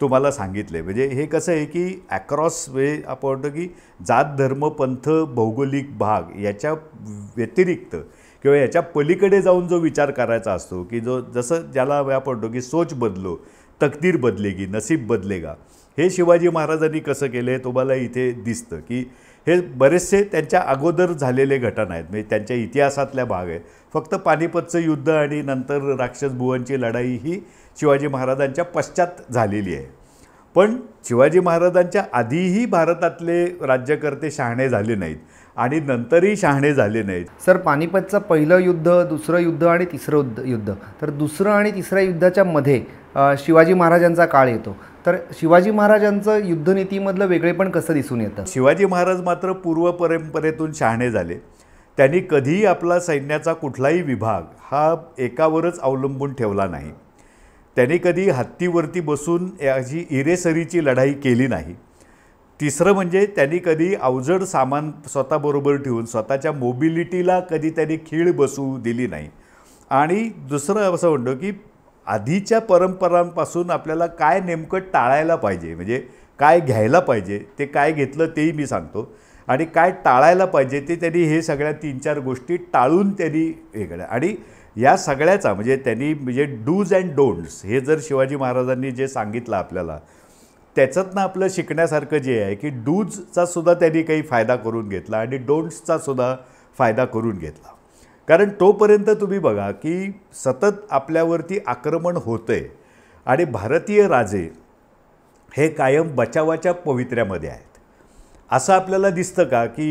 तुम्हाला सांगितले म्हणजे हे कसं आहे की अक्रॉस वे आपण म्हणतो की जात धर्म पंथ भौगोलिक भाग याच्या व्यतिरिक्त किंवा याच्या पलीकडे जाऊन जो विचार करायचा असतो की जो जसं ज्याला आपण म्हणतो की सोच बदलो तकदीर बदलेगी नसीब बदलेगा हे शिवाजी महाराजांनी कसं केलं हे तुम्हाला इथे दिसतं की हे बरेचसे त्यांच्या अगोदर झालेले घटना आहेत म्हणजे त्यांच्या इतिहासातल्या भाग आहेत फक्त पानिपतचं युद्ध आणि नंतर राक्षसभुवांची लढाई ही शिवाजी महाराजांच्या पश्चात झालेली आहे पण शिवाजी महाराजांच्या आधीही भारतातले राज्यकर्ते शहाणे झाले नाहीत आणि नंतरही शहाणे झाले नाहीत सर पानिपतचं पहिलं युद्ध दुसरं युद्ध आणि तिसरं युद्ध तर दुसरं आणि तिसऱ्या युद्धाच्या मध्ये शिवाजी महाराजांचा काळ येतो तर शिवाजी महाराजांचं युद्धनीतीमधलं वेगळेपण कसं दिसून येतं शिवाजी महाराज मात्र पूर्व परंपरेतून शहाणे झाले त्यांनी कधीही आपला सैन्याचा कुठलाही विभाग हा एकावरच अवलंबून ठेवला नाही त्यांनी कधी हत्तीवरती बसून याची इरेसरीची लढाई केली नाही तिसरं म्हणजे त्यांनी कधी अवजड सामान स्वतःबरोबर ठेवून स्वतःच्या मोबिलिटीला कधी त्यांनी खीळ बसू दिली नाही आणि दुसरं असं म्हणतो की आधीच्या परंपरांपासून आपल्याला काय नेमकं टाळायला पाहिजे म्हणजे काय घ्यायला पाहिजे ते काय घेतलं तेही मी सांगतो आणि काय टाळायला पाहिजे ते त्यांनी हे सगळ्या तीन चार गोष्टी टाळून त्यांनी हे केलं आणि या सगळ्याचा म्हणजे त्यांनी म्हणजे डूज अँड डोंट्स हे जर शिवाजी महाराजांनी जे सांगितलं आपल्याला त्याच्यातनं आपलं शिकण्यासारखं जे आहे की डूजचासुद्धा सुद्धा त्यांनी काही फायदा करून घेतला आणि डोंट्सचा सुद्धा फायदा करून घेतला कारण तोपर्यंत तुम्ही बघा की सतत आपल्यावरती आक्रमण होतं आणि भारतीय राजे हे कायम बचावाच्या पवित्र्यामध्ये आहेत असं आपल्याला दिसतं का की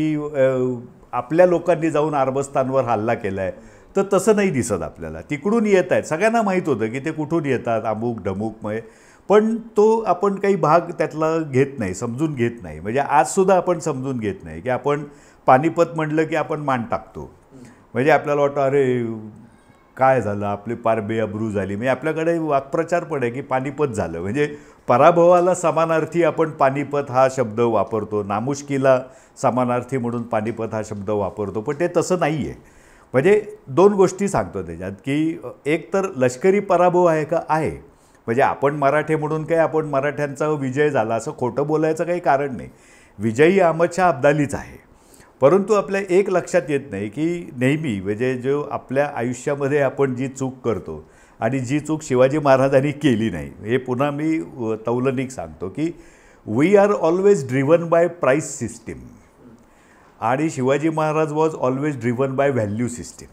आपल्या लोकांनी जाऊन आरबस्तानवर हल्ला केला आहे तर तसं नाही दिसत आपल्याला तिकडून येत आहेत सगळ्यांना माहीत होतं की ते कुठून येतात अमुक मय पण तो आपण काही भाग त्यातला घेत नाही समजून घेत नाही म्हणजे आजसुद्धा आपण समजून घेत नाही की आपण पानिपत म्हटलं की आपण मान टाकतो म्हणजे आपल्याला वाटतं अरे काय झालं आपली पार बेअब्रू झाली म्हणजे आपल्याकडे वाक्प्रचार पण आहे की पानिपत झालं म्हणजे पराभवाला समानार्थी आपण पानिपत हा शब्द वापरतो नामुष्कीला समानार्थी म्हणून पानिपत हा शब्द वापरतो पण ते तसं नाही आहे म्हणजे दोन गोष्टी सांगतो त्याच्यात की एक तर लष्करी पराभव आहे का आहे म्हणजे आपण मराठे म्हणून काय आपण मराठ्यांचा विजय झाला असं खोटं बोलायचं काही कारण नाही विजयी अहमद शाह अब्दालीच आहे परंतु आपल्या एक लक्षात येत नाही की नेहमी म्हणजे जो आपल्या आयुष्यामध्ये आपण जी चूक करतो आणि जी चूक शिवाजी महाराजांनी केली नाही हे पुन्हा मी तौलनिक सांगतो की we are always driven by price system आणि Shivaji Maharaj was always driven by value system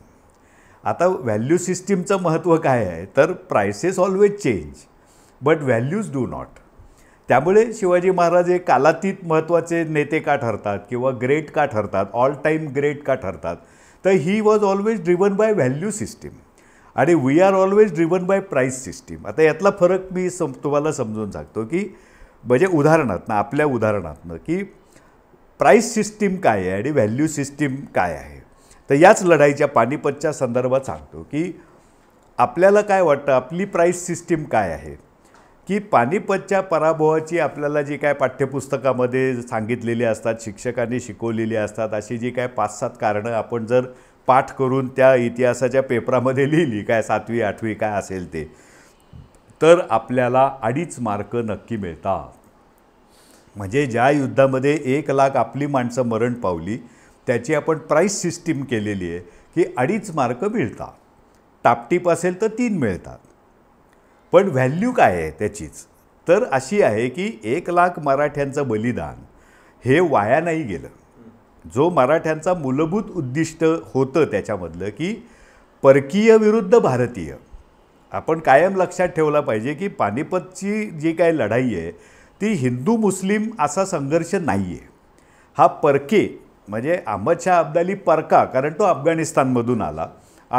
आता व्हॅल्यू सिस्टीमचं महत्त्व काय आहे तर prices always change but values do not त्यामुळे शिवाजी महाराज हे कालातीत महत्त्वाचे नेते का ठरतात किंवा ग्रेट का ठरतात ऑल टाईम ग्रेट का ठरतात तर he was always driven by value system आणि we are always driven by price system आता यातला फरक मी सम तुम्हाला समजून सांगतो की म्हणजे उदाहरणातनं आपल्या उदाहरणातनं की प्राईस सिस्टीम काय आहे आणि व्हॅल्यू सिस्टीम काय आहे तर याच लढाईच्या पानिपतच्या संदर्भात सांगतो की आपल्याला काय वाटतं आपली प्राईस सिस्टीम काय आहे की पानिपतच्या पराभवाची आपल्याला जी काय पाठ्यपुस्तकामध्ये सांगितलेली असतात शिक्षकांनी शिकवलेली असतात अशी जी काय पाच सात कारणं आपण जर पाठ करून त्या इतिहासाच्या पेपरामध्ये लिहिली काय सातवी आठवी काय असेल ते तर आपल्याला अडीच मार्क नक्की मिळतात म्हणजे ज्या युद्धामध्ये एक लाख आपली माणसं मरण पावली त्याची आपण प्राईस सिस्टीम केलेली आहे की अडीच मार्क मिळतात टापटीप असेल तर तीन मिळतात पण व्हॅल्यू काय आहे त्याचीच तर अशी आहे की एक लाख मराठ्यांचं बलिदान हे वाया नाही गेलं जो मराठ्यांचा मूलभूत उद्दिष्ट होतं त्याच्यामधलं की परकीय विरुद्ध भारतीय आपण कायम लक्षात ठेवला पाहिजे की पानिपतची जी काय लढाई आहे ती हिंदू मुस्लिम असा संघर्ष नाही आहे हा परके म्हणजे शाह अब्दाली परका कारण तो अफगाणिस्तानमधून आला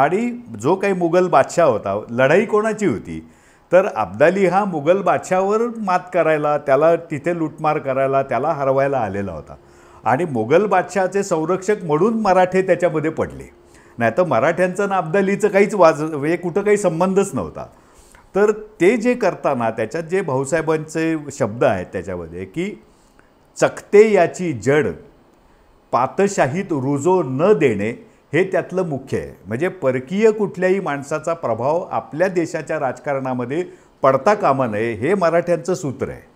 आणि जो काही मुघल बादशाह होता लढाई कोणाची होती तर अब्दाली हा मुघल बादशावर मात करायला त्याला तिथे लुटमार करायला त्याला हरवायला आलेला होता आणि मुघल बादशाचे संरक्षक म्हणून मराठे त्याच्यामध्ये पडले नाही तर मराठ्यांचं ना अब्दालीचं काहीच वाज हे म्हणजे कुठं काही संबंधच नव्हता तर ते जे करताना त्याच्यात जे भाऊसाहेबांचे शब्द आहेत त्याच्यामध्ये की चकते याची जड पातशाहीत रुजो न देणे हे त्यातलं मुख्य आहे म्हणजे परकीय कुठल्याही माणसाचा प्रभाव आपल्या देशाच्या राजकारणामध्ये पडता कामा नये हे मराठ्यांचं सूत्र आहे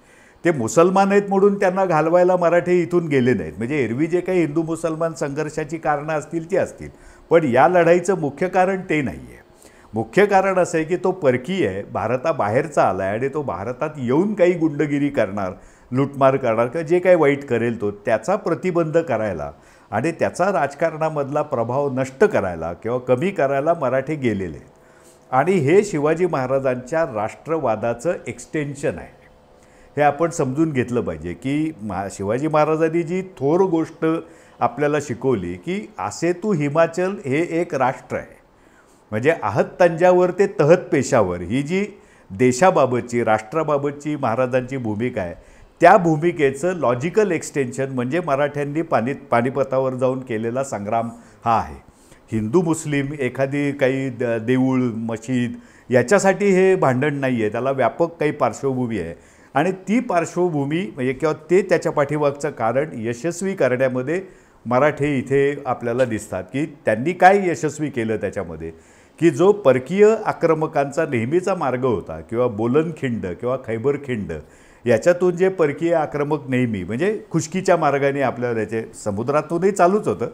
ते मुसलमान आहेत म्हणून त्यांना घालवायला मराठे इथून गेले नाहीत म्हणजे एरवी जे काही हिंदू मुसलमान संघर्षाची कारणं असतील ती असतील पण या लढाईचं मुख्य कारण ते नाही आहे मुख्य कारण असं आहे की तो परकीय आहे भारताबाहेरचा आला आहे आणि तो भारतात येऊन काही गुंडगिरी करणार लुटमार करणार किंवा जे काही वाईट करेल तो त्याचा प्रतिबंध करायला आणि त्याचा राजकारणामधला प्रभाव नष्ट करायला किंवा कमी करायला मराठी गेलेले आणि हे शिवाजी महाराजांच्या राष्ट्रवादाचं एक्सटेन्शन आहे हे आपण समजून घेतलं पाहिजे की मा शिवाजी महाराजांनी जी थोर गोष्ट आपल्याला शिकवली की असे तू हिमाचल हे एक राष्ट्र आहे म्हणजे आहत तंजावर ते तहत पेशावर ही जी देशाबाबतची राष्ट्राबाबतची महाराजांची भूमिका आहे त्या भूमिकेचं लॉजिकल एक्सटेन्शन म्हणजे मराठ्यांनी पाणी पानिपतावर जाऊन केलेला संग्राम हा आहे हिंदू मुस्लिम एखादी काही द देऊळ मशीद याच्यासाठी हे भांडण नाही आहे त्याला व्यापक काही पार्श्वभूमी आहे आणि ती पार्श्वभूमी म्हणजे किंवा ते त्याच्या पाठीमागचं कारण यशस्वी करण्यामध्ये मराठे इथे आपल्याला दिसतात की त्यांनी काय यशस्वी केलं त्याच्यामध्ये की जो परकीय आक्रमकांचा नेहमीचा मार्ग होता किंवा बोलनखिंड किंवा खैबरखिंड याच्यातून जे परकीय आक्रमक नेहमी म्हणजे खुशकीच्या मार्गाने आपल्याला त्याचे समुद्रातूनही चालूच होतं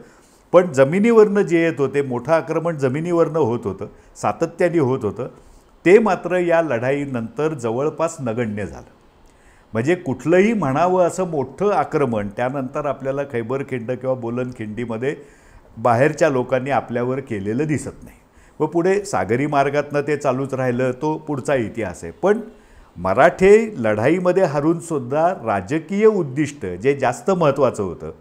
पण जमिनीवरनं जे येत होते मोठं आक्रमण जमिनीवरनं होत होतं सातत्याने होत होतं ते मात्र या लढाईनंतर जवळपास नगण्य झालं म्हणजे कुठलंही म्हणावं असं मोठं आक्रमण त्यानंतर आपल्याला खैबर खिंड किंवा बोलन खिंडीमध्ये बाहेरच्या लोकांनी आपल्यावर केलेलं दिसत नाही व पुढे सागरी मार्गातनं ते चालूच राहिलं तो पुढचा इतिहास आहे पण मराठे लढाईमध्ये हारूनसुद्धा राजकीय उद्दिष्ट जे जास्त महत्त्वाचं होतं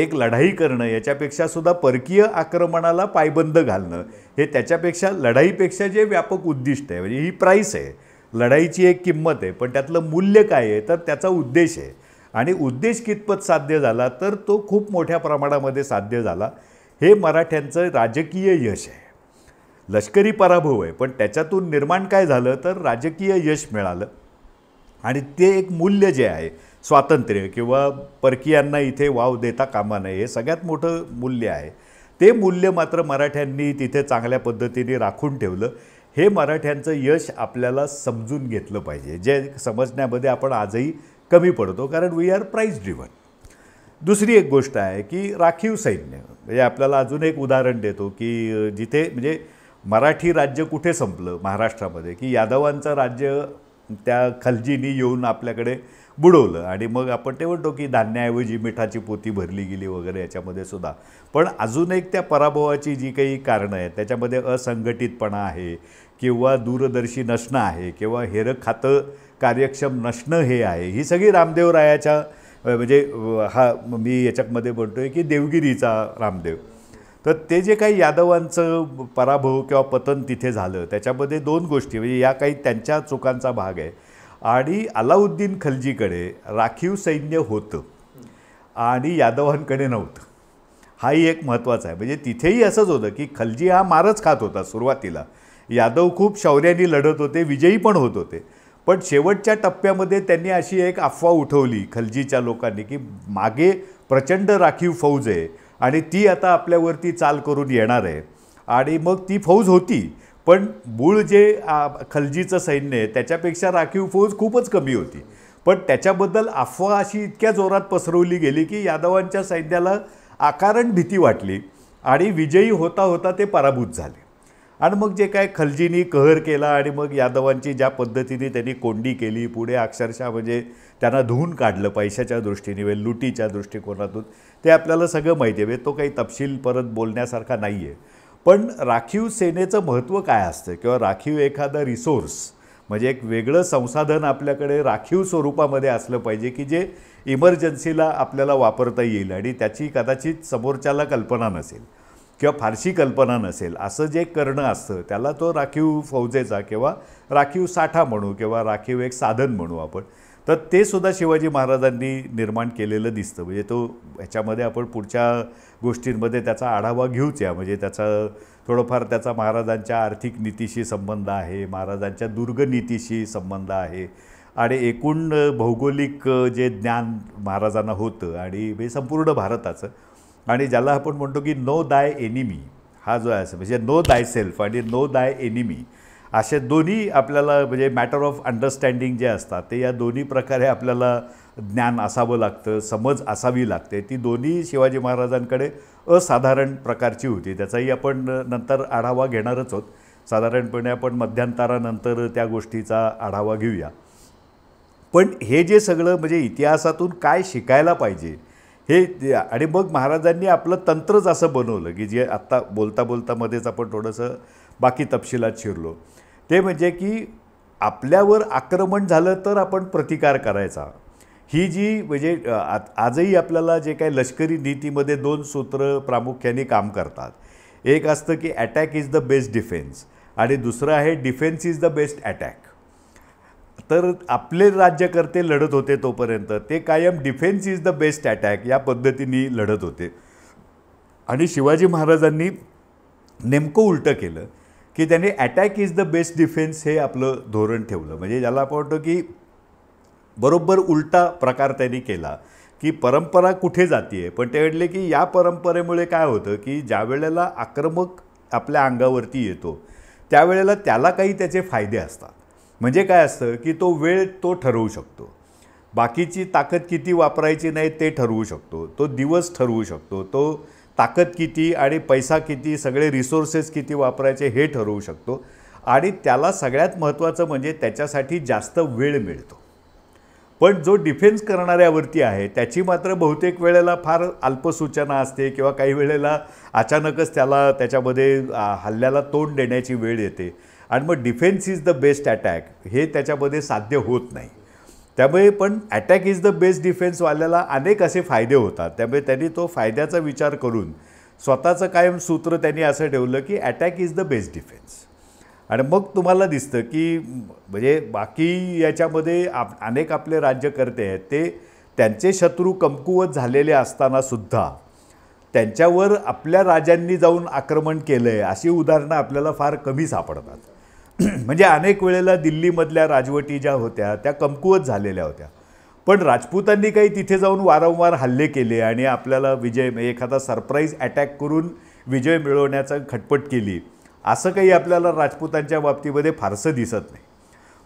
एक लढाई करणं याच्यापेक्षा सुद्धा परकीय आक्रमणाला पायबंद घालणं हे त्याच्यापेक्षा लढाईपेक्षा जे व्यापक उद्दिष्ट आहे म्हणजे ही प्राईस आहे लढाईची एक किंमत आहे पण त्यातलं मूल्य काय आहे तर त्याचा उद्देश आहे आणि उद्देश कितपत साध्य झाला तर तो खूप मोठ्या प्रमाणामध्ये साध्य झाला हे मराठ्यांचं राजकीय यश आहे लष्करी पराभव आहे पण त्याच्यातून निर्माण काय झालं तर राजकीय यश मिळालं आणि ते एक मूल्य जे आहे स्वातंत्र्य किंवा परकीयांना इथे वाव देता कामा नये हे सगळ्यात मोठं मूल्य आहे ते मूल्य मात्र मराठ्यांनी तिथे चांगल्या पद्धतीने राखून ठेवलं हे मराठ्यांचं यश आपल्याला समजून घेतलं पाहिजे जे समजण्यामध्ये आपण आजही कमी पडतो कारण वी आर प्राईज ड्रिव्हन दुसरी एक गोष्ट आहे की राखीव सैन्य म्हणजे आपल्याला अजून एक उदाहरण देतो की जिथे म्हणजे मराठी राज्य कुठे संपलं महाराष्ट्रामध्ये की यादवांचं राज्य त्या खलजीनी येऊन आपल्याकडे बुडवलं आणि मग आपण ते म्हणतो की धान्याऐवजी मिठाची पोती भरली गेली वगैरे याच्यामध्ये सुद्धा पण अजून एक त्या पराभवाची जी काही कारणं आहेत त्याच्यामध्ये असंघटितपणा आहे किंवा दूरदर्शी नसणं आहे किंवा हेरं खातं कार्यक्षम नसणं हे आहे ही सगळी रामदेव रायाच्या म्हणजे हा मी याच्यामध्ये म्हणतो आहे की देवगिरीचा रामदेव तर ते जे काही यादवांचं पराभव किंवा पतन तिथे झालं त्याच्यामध्ये दोन गोष्टी म्हणजे या काही त्यांच्या चुकांचा भाग आहे आणि अलाउद्दीन खलजीकडे राखीव सैन्य होतं आणि यादवांकडे नव्हतं हाही एक महत्त्वाचा आहे म्हणजे तिथेही असंच होतं की खलजी हा मारच खात होता सुरुवातीला यादव खूप शौर्याने लढत होते विजयी पण होत होते पण शेवटच्या टप्प्यामध्ये त्यांनी अशी एक अफवा उठवली खलजीच्या लोकांनी की मागे प्रचंड राखीव फौज आहे आणि ती आता आपल्यावरती चाल करून येणार आहे आणि मग ती फौज होती पण मूळ जे खलजीचं सैन्य आहे त्याच्यापेक्षा राखीव फौज खूपच कमी होती पण त्याच्याबद्दल अफवा अशी इतक्या जोरात पसरवली गेली की यादवांच्या सैन्याला आकारण भीती वाटली आणि विजयी होता होता ते पराभूत झाले आणि मग जे काय खलजीनी कहर केला आणि मग यादवांची ज्या पद्धतीने त्यांनी कोंडी केली पुढे अक्षरशः म्हणजे त्यांना धुवून काढलं पैशाच्या दृष्टीने वे लुटीच्या दृष्टिकोनातून ते आपल्याला सगळं माहिती आहे तो काही तपशील परत बोलण्यासारखा नाही आहे पण राखीव सेनेचं महत्त्व काय असतं किंवा राखीव एखादा रिसोर्स म्हणजे एक वेगळं संसाधन आपल्याकडे राखीव स्वरूपामध्ये असलं पाहिजे की जे इमर्जन्सीला आपल्याला वापरता येईल आणि त्याची कदाचित समोरच्याला कल्पना नसेल किंवा फारशी कल्पना नसेल असं जे करणं असतं त्याला तो राखीव फौजेचा किंवा राखीव साठा म्हणू किंवा राखीव एक साधन म्हणू आपण तर ते सुद्धा शिवाजी महाराजांनी निर्माण केलेलं दिसतं म्हणजे तो ह्याच्यामध्ये आपण पुढच्या गोष्टींमध्ये त्याचा आढावा घेऊच या म्हणजे त्याचा थोडंफार त्याचा महाराजांच्या आर्थिक नीतीशी संबंध आहे महाराजांच्या दुर्ग नीतीशी संबंध आहे आणि एकूण भौगोलिक जे ज्ञान महाराजांना होतं आणि हे संपूर्ण भारताचं आणि ज्याला आपण म्हणतो की नो दाय एनिमी हा जो आहे म्हणजे नो दाय सेल्फ आणि नो दाय एनिमी असे दोन्ही आपल्याला म्हणजे मॅटर ऑफ अंडरस्टँडिंग जे असतात ते या दोन्ही प्रकारे आपल्याला ज्ञान असावं लागतं समज असावी लागते ती दोन्ही शिवाजी महाराजांकडे असाधारण प्रकारची होती त्याचाही आपण नंतर आढावा घेणारच आहोत साधारणपणे आपण मध्यांतरानंतर त्या गोष्टीचा आढावा घेऊया पण हे जे सगळं म्हणजे इतिहासातून काय शिकायला पाहिजे हे आणि मग महाराजांनी आपलं तंत्रच असं बनवलं की जे आत्ता बोलता बोलता मध्येच आपण थोडंसं बाकी तपशिलात शिरलो ते म्हणजे की आपल्यावर आक्रमण झालं तर आपण प्रतिकार करायचा ही जी म्हणजे आजही आपल्याला जे काही लष्करी नीतीमध्ये दोन सूत्र प्रामुख्याने काम करतात एक असतं की attack is the best defence आणि दुसरं आहे defence is the best attack तर आपले राज्यकर्ते लढत होते तोपर्यंत ते कायम defence is the best attack या पद्धतीने लढत होते आणि शिवाजी महाराजांनी नेमकं उलटं केलं की त्यांनी attack is the best defence हे आपलं धोरण ठेवलं म्हणजे ज्याला आपण म्हणतो की बरोबर उलटा प्रकार त्यांनी केला की परंपरा कुठे जाते पण ते म्हटले की या परंपरेमुळे काय होतं की ज्या वेळेला आक्रमक आपल्या अंगावरती येतो त्यावेळेला त्याला काही त्याचे फायदे असतात म्हणजे काय असतं की तो वेळ तो ठरवू शकतो बाकीची ताकद किती वापरायची नाही ते ठरवू शकतो तो दिवस ठरवू शकतो तो ताकद किती आणि पैसा किती सगळे रिसोर्सेस किती वापरायचे हे ठरवू शकतो आणि त्याला सगळ्यात महत्त्वाचं म्हणजे त्याच्यासाठी जास्त वेळ मिळतो पण जो डिफेन्स करणाऱ्यावरती आहे त्याची मात्र बहुतेक वेळेला फार अल्पसूचना असते किंवा काही वेळेला अचानकच त्याला त्याच्यामध्ये हल्ल्याला तोंड देण्याची वेळ येते आणि मग defence is the best attack हे त्याच्यामध्ये साध्य होत नाही त्यामुळे पण अटॅक इज द बेस्ट डिफेन्सवाल्याला अनेक असे फायदे होतात त्यामुळे त्यांनी तो फायद्याचा विचार करून स्वतःचं कायम सूत्र त्यांनी असं ठेवलं की attack is the best defence आणि मग तुम्हाला दिसतं की म्हणजे बाकी याच्यामध्ये आप अनेक आपले राज्यकर्ते आहेत ते त्यांचे शत्रू कमकुवत झालेले असतानासुद्धा त्यांच्यावर आपल्या राजांनी जाऊन आक्रमण केलं आहे अशी उदाहरणं आपल्याला फार कमी सापडतात म्हणजे अनेक वेळेला दिल्लीमधल्या राजवटी ज्या होत्या त्या कमकुवत झालेल्या होत्या पण राजपूतांनी काही तिथे जाऊन वारंवार हल्ले केले आणि आपल्याला विजय एखादा सरप्राईज अटॅक करून विजय मिळवण्याचा खटपट केली असं काही आपल्याला राजपूतांच्या बाबतीमध्ये फारसं दिसत नाही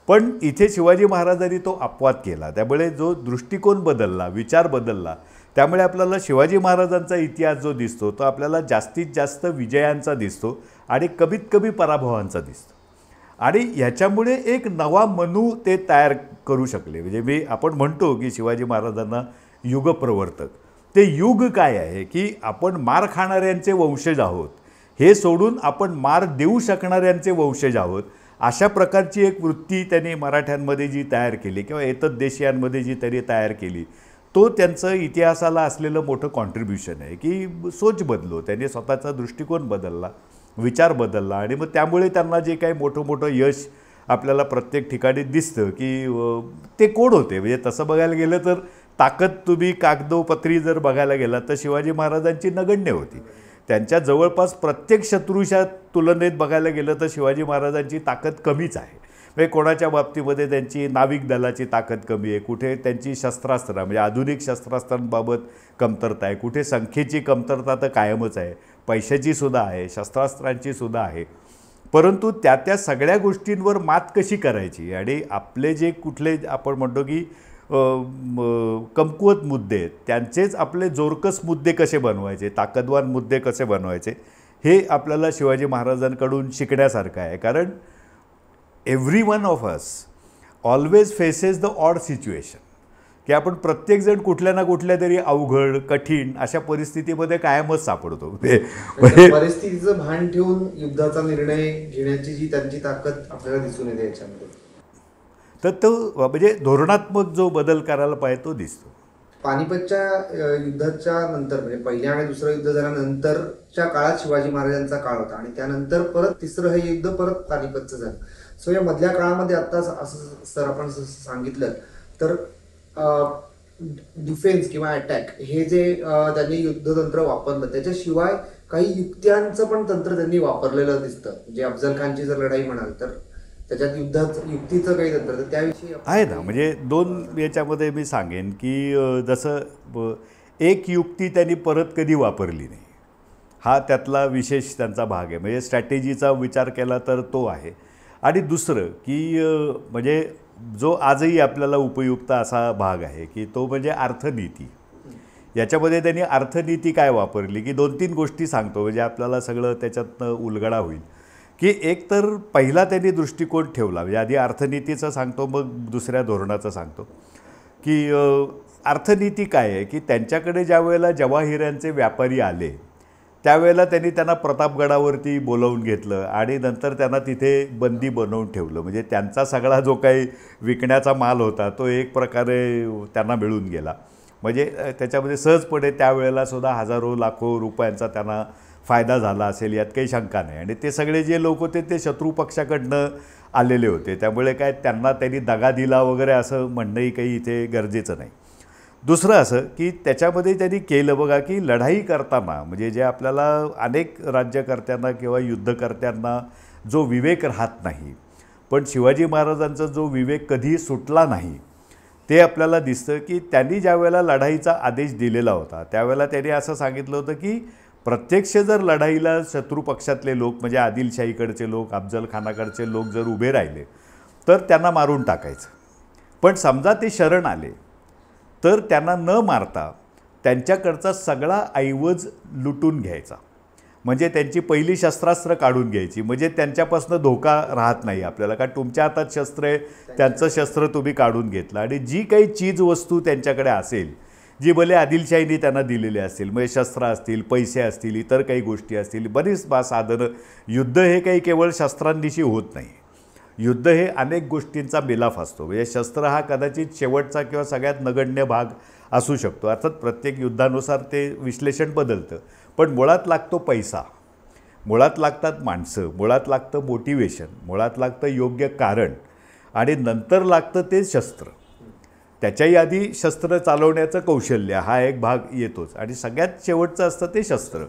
पण इथे शिवाजी महाराजांनी तो अपवाद केला त्यामुळे जो दृष्टिकोन बदलला विचार बदलला त्यामुळे आपल्याला शिवाजी महाराजांचा इतिहास जो दिसतो तो आपल्याला जास्तीत जास्त विजयांचा दिसतो आणि कमीत कमी पराभवांचा दिसतो आणि ह्याच्यामुळे एक नवा मनू ते तयार करू शकले म्हणजे मी आपण म्हणतो की शिवाजी महाराजांना युगप्रवर्तक ते युग काय आहे की आपण मार खाणाऱ्यांचे वंशज आहोत हे सोडून आपण मार देऊ शकणाऱ्यांचे वंशज आहोत अशा प्रकारची एक वृत्ती त्यांनी मराठ्यांमध्ये जी तयार केली किंवा इतर देशियांमध्ये जी त्यांनी तयार केली तो त्यांचं इतिहासाला असलेलं मोठं कॉन्ट्रीब्युशन आहे की सोच बदलो त्यांनी स्वतःचा दृष्टिकोन बदलला विचार बदलला आणि मग त्यामुळे त्यांना जे काही मोठं मोठं यश आपल्याला प्रत्येक ठिकाणी दिसतं की ते कोण होते म्हणजे तसं बघायला गेलं तर ताकद तुम्ही कागदोपत्री जर बघायला गेला तर शिवाजी महाराजांची नगण्य होती त्यांच्या जवळपास प्रत्येक शत्रूच्या तुलनेत बघायला गेलं तर शिवाजी महाराजांची ताकद कमीच आहे म्हणजे कोणाच्या बाबतीमध्ये त्यांची नाविक दलाची ताकद कमी आहे कुठे त्यांची शस्त्रास्त्र म्हणजे आधुनिक शस्त्रास्त्रांबाबत कमतरता आहे कुठे संख्येची कमतरता तर कायमच आहे पैशाची सुद्धा आहे शस्त्रास्त्रांची सुद्धा आहे परंतु त्या त्या सगळ्या गोष्टींवर मात कशी करायची आणि आपले जे कुठले आपण म्हणतो की कमकुवत मुद्दे त्यांचेच आपले जोरकस मुद्दे कसे बनवायचे ताकदवान मुद्दे कसे बनवायचे हे आपल्याला शिवाजी महाराजांकडून शिकण्यासारखं आहे कारण every one of us always faces the odd situation की आपण प्रत्येकजण कुठल्या ना कुठल्या तरी अवघड कठीण अशा परिस्थितीमध्ये कायमच सापडतो ते म्हणजे म्हणजे परिस्थितीचं भान ठेवून युद्धाचा निर्णय घेण्याची जी त्यांची ताकद आपल्याला दिसून येते याच्यामध्ये तर तो म्हणजे धोरणात्मक जो बदल करायला पाहिजे तो दिसतो पानिपतच्या युद्धाच्या नंतर म्हणजे पहिल्या आणि दुसरं युद्ध झाल्यानंतरच्या काळात शिवाजी महाराजांचा काळ होता आणि त्यानंतर परत तिसरं हे युद्ध परत पानिपतचं झालं सो या मधल्या काळामध्ये आता असं सर आपण सांगितलं तर डिफेन्स किंवा अटॅक हे जे त्यांनी युद्धतंत्र वापरलं त्याच्याशिवाय काही युक्त्यांचं पण तंत्र त्यांनी वापरलेलं दिसतं म्हणजे अफजल खानची जर लढाई म्हणाल तर त्याच्यात युद्धाचं युक्तीचं काही तंत्र तर त्याविषयी आहे ना म्हणजे दोन याच्यामध्ये मी सांगेन की जसं एक युक्ती त्यांनी परत कधी वापरली नाही हा त्यातला विशेष त्यांचा भाग आहे म्हणजे स्ट्रॅटेजीचा विचार केला तर तो आहे आणि दुसरं की म्हणजे जो आजही आपल्याला उपयुक्त असा भाग आहे की तो म्हणजे अर्थनीती याच्यामध्ये त्यांनी अर्थनीती काय वापरली की दोन तीन गोष्टी सांगतो म्हणजे आपल्याला सगळं त्याच्यातनं उलगडा होईल की एक तर पहिला त्यांनी दृष्टिकोन ठेवला म्हणजे आधी अर्थनीतीचा सांगतो मग दुसऱ्या धोरणाचा सांगतो की अर्थनीती काय आहे की त्यांच्याकडे ज्या वेळेला जवाहिऱ्यांचे व्यापारी आले त्यावेळेला त्यांनी त्यांना प्रतापगडावरती बोलावून घेतलं आणि नंतर त्यांना तिथे बंदी बनवून ठेवलं म्हणजे त्यांचा सगळा जो काही विकण्याचा माल होता तो एक प्रकारे त्यांना मिळून गेला म्हणजे त्याच्यामध्ये सहजपणे त्यावेळेला सुद्धा हजारो लाखो रुपयांचा त्यांना फायदा झाला असेल यात काही शंका नाही आणि ते सगळे जे लोक होते ते शत्रू पक्षाकडनं आलेले होते त्यामुळे काय त्यांना त्यांनी दगा दिला वगैरे असं म्हणणंही काही इथे गरजेचं नाही दुसरं असं की त्याच्यामध्ये त्यांनी केलं बघा की लढाई करताना म्हणजे जे आपल्याला अनेक राज्यकर्त्यांना किंवा युद्धकर्त्यांना जो विवेक राहत नाही पण शिवाजी महाराजांचा जो विवेक कधी सुटला नाही ते आपल्याला दिसतं की त्यांनी ज्यावेळेला लढाईचा आदेश दिलेला होता त्यावेळेला त्यांनी असं सांगितलं होतं की प्रत्यक्ष जर लढाईला शत्रू पक्षातले लोक म्हणजे आदिलशाहीकडचे लोक अफजलखानाकडचे लोक जर उभे राहिले तर त्यांना मारून टाकायचं पण समजा ते शरण आले तर त्यांना न मारता त्यांच्याकडचा सगळा ऐवज लुटून घ्यायचा म्हणजे त्यांची पहिली शस्त्रास्त्र काढून घ्यायची म्हणजे त्यांच्यापासून धोका राहत नाही आपल्याला कारण तुमच्या हातात शस्त्र आहे त्यांचं शस्त्र तुम्ही काढून घेतलं आणि जी काही चीज वस्तू त्यांच्याकडे असेल जी भले आदिलशाहीने त्यांना दिलेली असतील म्हणजे शस्त्र असतील पैसे असतील इतर काही गोष्टी असतील बरीच बा साधनं युद्ध हे काही केवळ शस्त्रांनीशी होत नाही युद्ध हे अनेक गोष्टींचा मिलाफ असतो म्हणजे शस्त्र हा कदाचित शेवटचा किंवा सगळ्यात नगण्य भाग असू शकतो अर्थात प्रत्येक युद्धानुसार ते विश्लेषण बदलतं पण मुळात लागतो पैसा मुळात लागतात माणसं मुळात लागतं मोटिवेशन मुळात लागतं योग्य कारण आणि नंतर लागतं ते शस्त्र त्याच्याही आधी शस्त्र चालवण्याचं कौशल्य हा एक भाग येतोच आणि सगळ्यात शेवटचं असतं ते शस्त्र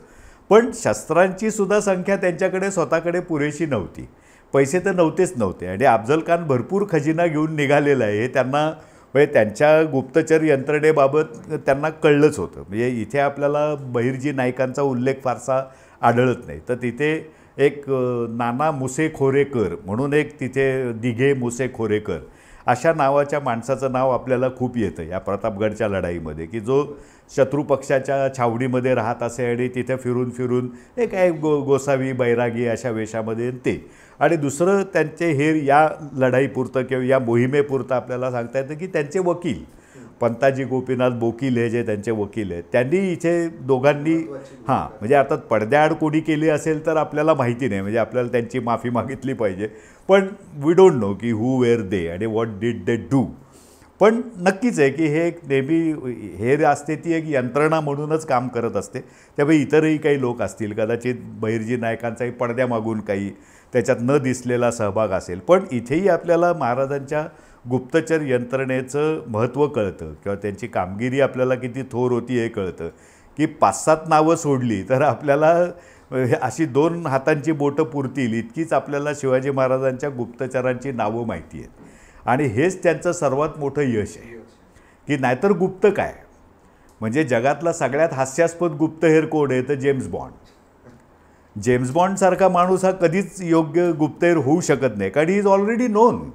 पण शस्त्रांची सुद्धा संख्या त्यांच्याकडे स्वतःकडे पुरेशी नव्हती पैसे तर नव्हतेच नव्हते आणि अफजल खान भरपूर खजिना घेऊन निघालेला आहे हे त्यांना म्हणजे त्यांच्या गुप्तचर यंत्रणेबाबत त्यांना कळलंच होतं म्हणजे इथे आपल्याला बहिर्जी नायकांचा उल्लेख फारसा आढळत नाही तर तिथे एक नाना मुसे खोरेकर म्हणून एक तिथे दिघे मुसे खोरेकर अशा नावाच्या माणसाचं नाव आपल्याला खूप येतं या प्रतापगडच्या लढाईमध्ये की जो शत्रुपक्षाच्या छावणीमध्ये राहत असे आणि तिथे फिरून फिरून एक काय गो गोसावी बैरागी अशा वेशामध्ये ते आणि दुसरं त्यांचे हे या लढाईपुरतं किंवा या मोहिमेपुरतं आपल्याला सांगता येतं की त्यांचे वकील पंताजी गोपीनाथ बोकील हे जे त्यांचे वकील आहेत त्यांनी इथे दोघांनी हां म्हणजे आता पडद्याआड कोणी केली असेल तर आपल्याला माहिती नाही म्हणजे आपल्याला त्यांची माफी मागितली पाहिजे पण वी डोंट नो की हू वेअर दे आणि वॉट डीड दे डू पण नक्कीच आहे की हे एक नेहमी हे असते ती एक यंत्रणा म्हणूनच काम करत असते त्यामुळे इतरही काही लोक असतील कदाचित बहिर्जी नायकांचाही पडद्यामागून काही त्याच्यात न दिसलेला सहभाग असेल पण इथेही आपल्याला महाराजांच्या गुप्तचर यंत्रणेचं महत्त्व कळतं किंवा त्यांची कामगिरी आपल्याला किती थोर होती हे कळतं की पाच सात नावं सोडली तर आपल्याला अशी दोन हातांची बोटं पुरतील इतकीच आपल्याला शिवाजी महाराजांच्या गुप्तचरांची नावं माहिती आहेत आणि हेच त्यांचं सर्वात मोठं यश आहे की नाहीतर गुप्त काय म्हणजे जगातला सगळ्यात हास्यास्पद गुप्तहेर कोण आहे तर जेम्स बॉन्ड जेम्स बॉन्डसारखा माणूस हा कधीच योग्य गुप्तहेर होऊ शकत नाही कारण ही इज ऑलरेडी नोन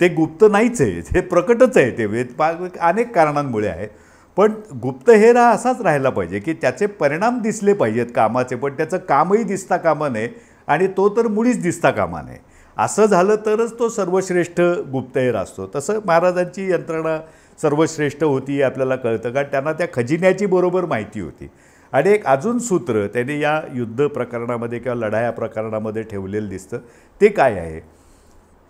ते गुप्त नाहीच आहे ते प्रकटच आहे ते वेद अनेक कारणांमुळे आहे पण गुप्तहेर हा असाच राहिला पाहिजे की त्याचे परिणाम दिसले पाहिजेत कामाचे पण त्याचं कामही दिसता कामा नये आणि तो तर मुळीच दिसता कामा नये असं झालं तरच तो सर्वश्रेष्ठ गुप्तहेर असतो तसं महाराजांची यंत्रणा सर्वश्रेष्ठ होती आपल्याला कळतं कारण त्यांना त्या खजिन्याची बरोबर माहिती होती आणि एक अजून सूत्र त्याने या युद्ध प्रकरणामध्ये किंवा लढाया प्रकरणामध्ये ठेवलेलं दिसतं ते काय आहे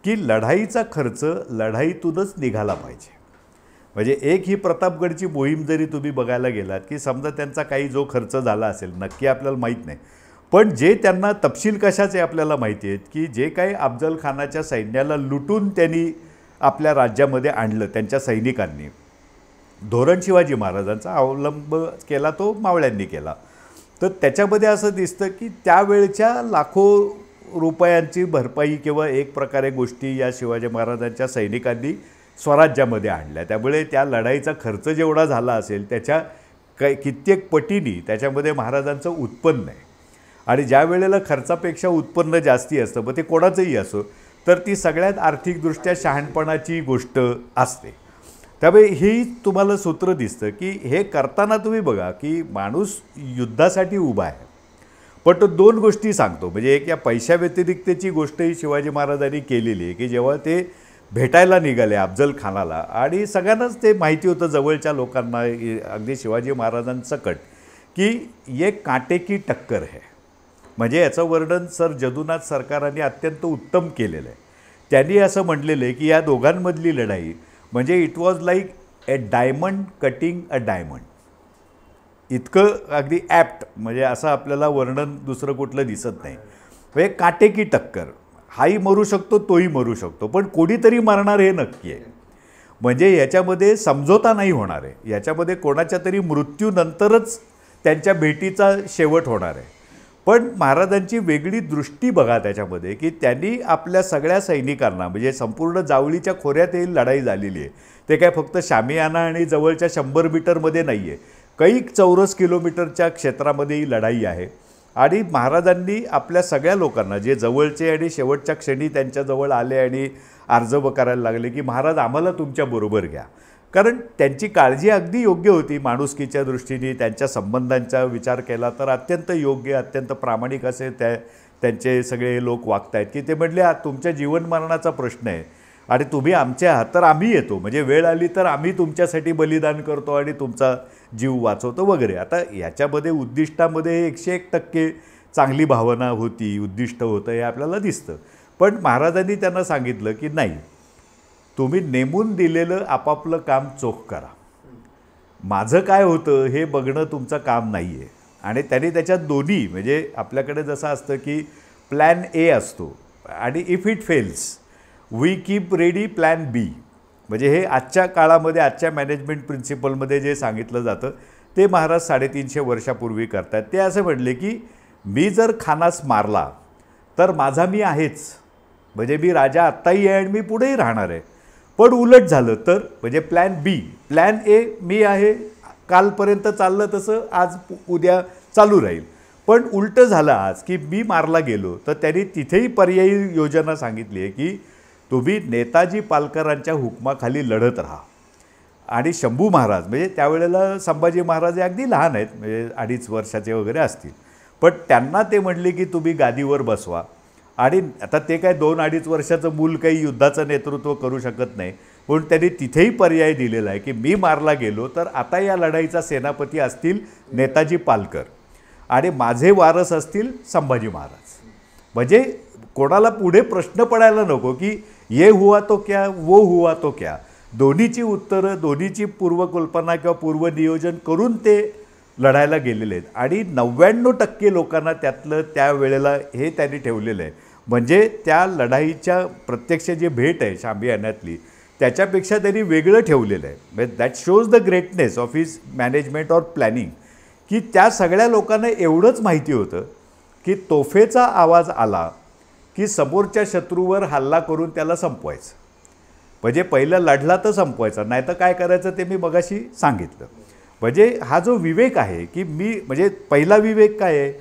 की लढाईचा खर्च लढाईतूनच निघाला पाहिजे म्हणजे एक ही प्रतापगडची मोहीम जरी तुम्ही बघायला गेलात की समजा त्यांचा काही जो खर्च झाला असेल नक्की आपल्याला माहीत नाही पण जे त्यांना तपशील कशाचे आपल्याला माहिती आहेत की जे काही अफजल खानाच्या सैन्याला लुटून त्यांनी आपल्या राज्यामध्ये आणलं त्यांच्या सैनिकांनी धोरण शिवाजी महाराजांचा अवलंब केला तो मावळ्यांनी केला तर त्याच्यामध्ये असं दिसतं की त्यावेळच्या लाखो रुपयांची भरपाई किंवा एक प्रकारे गोष्टी या शिवाजी महाराजांच्या सैनिकांनी स्वराज्यामध्ये आणल्या त्यामुळे त्या लढाईचा खर्च जेवढा झाला असेल त्याच्या कै कित्येक पटीनी त्याच्यामध्ये महाराजांचं उत्पन्न आहे आणि ज्या वेळेला खर्चापेक्षा उत्पन्न जास्ती असतं मग ते कोणाचंही असो तर ती सगळ्यात आर्थिकदृष्ट्या शहाणपणाची गोष्ट असते त्यामुळे ही तुम्हाला सूत्र दिसतं की हे करताना तुम्ही बघा की माणूस युद्धासाठी उभा आहे पण तो दोन गोष्टी सांगतो म्हणजे एक या पैशाव्यतिरिक्तची गोष्टही शिवाजी महाराजांनी केलेली आहे की जेव्हा ते भेटायला निघाले अफजल खानाला आणि सगळ्यांनाच ते माहिती होतं जवळच्या लोकांना अगदी शिवाजी महाराजांसकट की एक काटेकी टक्कर आहे म्हणजे याचं वर्णन सर जदुनाथ सरकारांनी अत्यंत उत्तम केलेलं आहे त्यांनी असं म्हटलेलं आहे की या दोघांमधली लढाई म्हणजे it was like a diamond cutting a diamond इतकं अगदी ॲप्ट म्हणजे असं आपल्याला वर्णन दुसरं कुठलं दिसत नाही म्हणजे काटेकी टक्कर हाही मरू शकतो तोही मरू शकतो पण कोणीतरी मरणार हे नक्की आहे म्हणजे याच्यामध्ये समझोता नाही होणार आहे याच्यामध्ये कोणाच्या तरी मृत्यूनंतरच त्यांच्या भेटीचा शेवट होणार आहे पण महाराजांची वेगळी दृष्टी बघा त्याच्यामध्ये की त्यांनी आपल्या सगळ्या सैनिकांना म्हणजे संपूर्ण जावळीच्या खोऱ्यातही लढाई झालेली आहे ते काय फक्त शामियाना आणि जवळच्या शंभर मीटरमध्ये नाही आहे काही चौरस किलोमीटरच्या क्षेत्रामध्ये ही लढाई आहे आणि महाराजांनी आपल्या सगळ्या लोकांना जे जवळचे आणि शेवटच्या क्षणी त्यांच्याजवळ आले आणि अर्ज करायला लागले की महाराज आम्हाला तुमच्याबरोबर घ्या कारण त्यांची काळजी अगदी योग्य होती माणुसकीच्या दृष्टीने त्यांच्या संबंधांचा विचार केला तर अत्यंत योग्य अत्यंत प्रामाणिक असे त्या त्यांचे सगळे लोक वागत आहेत की ते म्हटले हा तुमच्या जीवनमरणाचा प्रश्न आहे आणि तुम्ही आमच्या आहात तर आम्ही येतो म्हणजे वेळ आली तर आम्ही तुमच्यासाठी बलिदान करतो आणि तुमचा जीव वाचवतो वगैरे आता याच्यामध्ये उद्दिष्टामध्ये एकशे एक टक्के चांगली भावना होती उद्दिष्ट होतं हे आपल्याला दिसतं पण महाराजांनी त्यांना सांगितलं की नाही तुम्ही नेमून दिलेलं आपापलं काम चोख करा माझं काय होतं हे बघणं तुमचं काम नाही आहे आणि त्याने त्याच्यात दोन्ही म्हणजे आपल्याकडे जसं असतं की प्लॅन ए असतो आणि if it fails we keep ready plan B म्हणजे हे आजच्या काळामध्ये आजच्या मॅनेजमेंट प्रिन्सिपलमध्ये जे सांगितलं जातं ते महाराज साडेतीनशे वर्षापूर्वी करतात ते असं म्हटले की मी जर खानास मारला तर माझा मी आहेच म्हणजे मी राजा आत्ताही आहे आणि मी पुढेही राहणार आहे पण उलट झालं तर म्हणजे प्लॅन बी प्लॅन ए मी आहे कालपर्यंत चाललं तसं आज उद्या चालू राहील पण उलटं झालं आज की मी मारला गेलो तर त्यांनी तिथेही पर्यायी योजना सांगितली आहे की तुम्ही नेताजी पालकरांच्या हुकमाखाली लढत राहा आणि शंभू महाराज म्हणजे त्यावेळेला संभाजी महाराज हे अगदी लहान आहेत म्हणजे अडीच वर्षाचे वगैरे असतील पण त्यांना ते म्हटले की तुम्ही गादीवर बसवा आणि आता ते काय दोन अडीच वर्षाचं मूल काही युद्धाचं नेतृत्व करू शकत नाही पण त्यांनी तिथेही पर्याय दिलेला आहे की मी मारला गेलो तर आता या लढाईचा सेनापती असतील नेताजी पालकर आणि माझे वारस असतील संभाजी महाराज म्हणजे कोणाला पुढे प्रश्न पडायला नको की ये हुआ तो क्या वो हुआ तो क्या दोन्हीची उत्तरं दोन्हीची पूर्वकल्पना किंवा पूर्वनियोजन करून ते लढायला गेलेले आहेत आणि नव्याण्णव टक्के लोकांना त्यातलं त्यावेळेला हे त्यांनी ठेवलेलं आहे म्हणजे त्या लढाईच्या प्रत्यक्ष जी भेट आहे शांबियाण्यातली त्याच्यापेक्षा त्यांनी वेगळं ठेवलेलं आहे म्हणजे that shows the greatness of his management or planning की त्या सगळ्या लोकांना एवढंच माहिती होतं की तोफेचा आवाज आला की समोरच्या शत्रूवर हल्ला करून त्याला संपवायचं म्हणजे पहिलं लढला तर संपवायचा नाही तर काय करायचं ते मी मगाशी सांगितलं म्हणजे हा जो विवेक आहे की मी म्हणजे पहिला विवेक काय आहे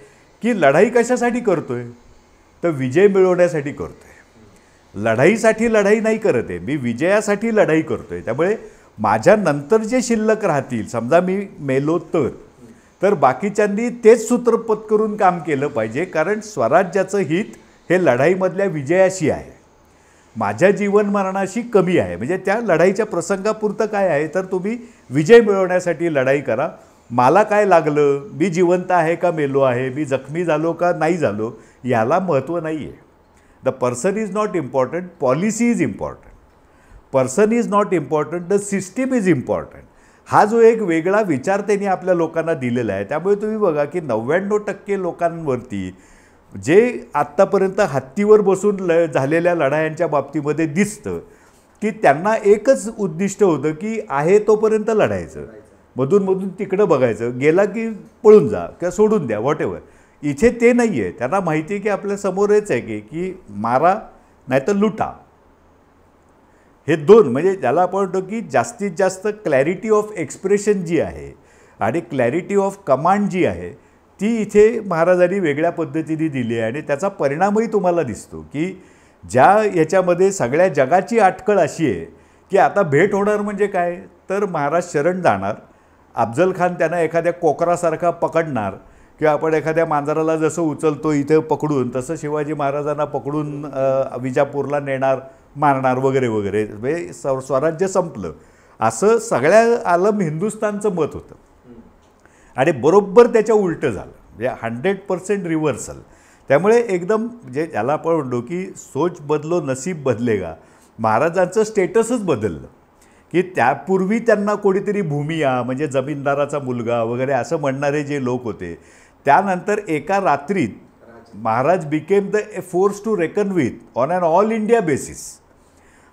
की लढाई कशासाठी करतो आहे तर विजय मिळवण्यासाठी करतो आहे लढाईसाठी लढाई नाही करत आहे मी विजयासाठी लढाई करतो आहे त्यामुळे माझ्यानंतर जे शिल्लक राहतील समजा मी मेलो तर तर बाकीच्यांनी तेच सूत्रपत करून काम केलं पाहिजे कारण स्वराज्याचं हित हे लढाईमधल्या विजयाशी आहे माझ्या जीवनमरणाशी कमी आहे म्हणजे त्या लढाईच्या प्रसंगापुरतं काय आहे तर तुम्ही विजय मिळवण्यासाठी लढाई करा मला काय लागलं मी जिवंत आहे का मेलो आहे मी जखमी झालो का नाही झालो याला महत्त्व नाही आहे the person is not important policy is important person is not important the system is important हा जो एक वेगळा विचार त्यांनी आपल्या लोकांना दिलेला आहे त्यामुळे तुम्ही बघा की नव्याण्णव टक्के लोकांवरती जे आत्तापर्यंत हत्तीवर बसून ल झालेल्या लढायांच्या बाबतीमध्ये दिसतं की त्यांना एकच उद्दिष्ट होतं की आहे तोपर्यंत लढायचं मधूनमधून तिकडं बघायचं गेला की पळून जा किंवा सोडून द्या वॉट एवर इथे ते नाही आहे त्यांना माहिती आहे की आपल्या हेच आहे की की मारा नाहीतर लुटा हे दोन म्हणजे ज्याला आपण म्हणतो की जास्तीत जास्त क्लॅरिटी ऑफ एक्सप्रेशन जी आहे आणि क्लॅरिटी ऑफ कमांड जी आहे ती इथे महाराजांनी वेगळ्या पद्धतीने दिली आहे आणि त्याचा परिणामही तुम्हाला दिसतो की ज्या याच्यामध्ये सगळ्या जगाची आटकळ अशी आहे की आता भेट होणार म्हणजे काय तर महाराज शरण जाणार अफजल खान त्यांना एखाद्या कोकरासारखा पकडणार किंवा आपण एखाद्या मांजराला जसं उचलतो इथं पकडून तसं शिवाजी महाराजांना पकडून विजापूरला नेणार मारणार वगैरे वगैरे म्हणजे स्वराज्य संपलं असं सगळ्या आलम हिंदुस्तानचं मत होतं आणि बरोबर त्याच्या उलटं झालं म्हणजे हंड्रेड पर्सेंट रिव्हर्सल त्यामुळे एकदम जे म्हणजे याला आपण म्हणतो की सोच बदलो नसीब बदलेगा महाराजांचं स्टेटसच बदललं की त्यापूर्वी त्यांना कोणीतरी भूमिया म्हणजे जमीनदाराचा मुलगा वगैरे असं म्हणणारे जे लोक होते त्यानंतर एका रात्रीत Maharaj became the a force to reckon with on and all India basis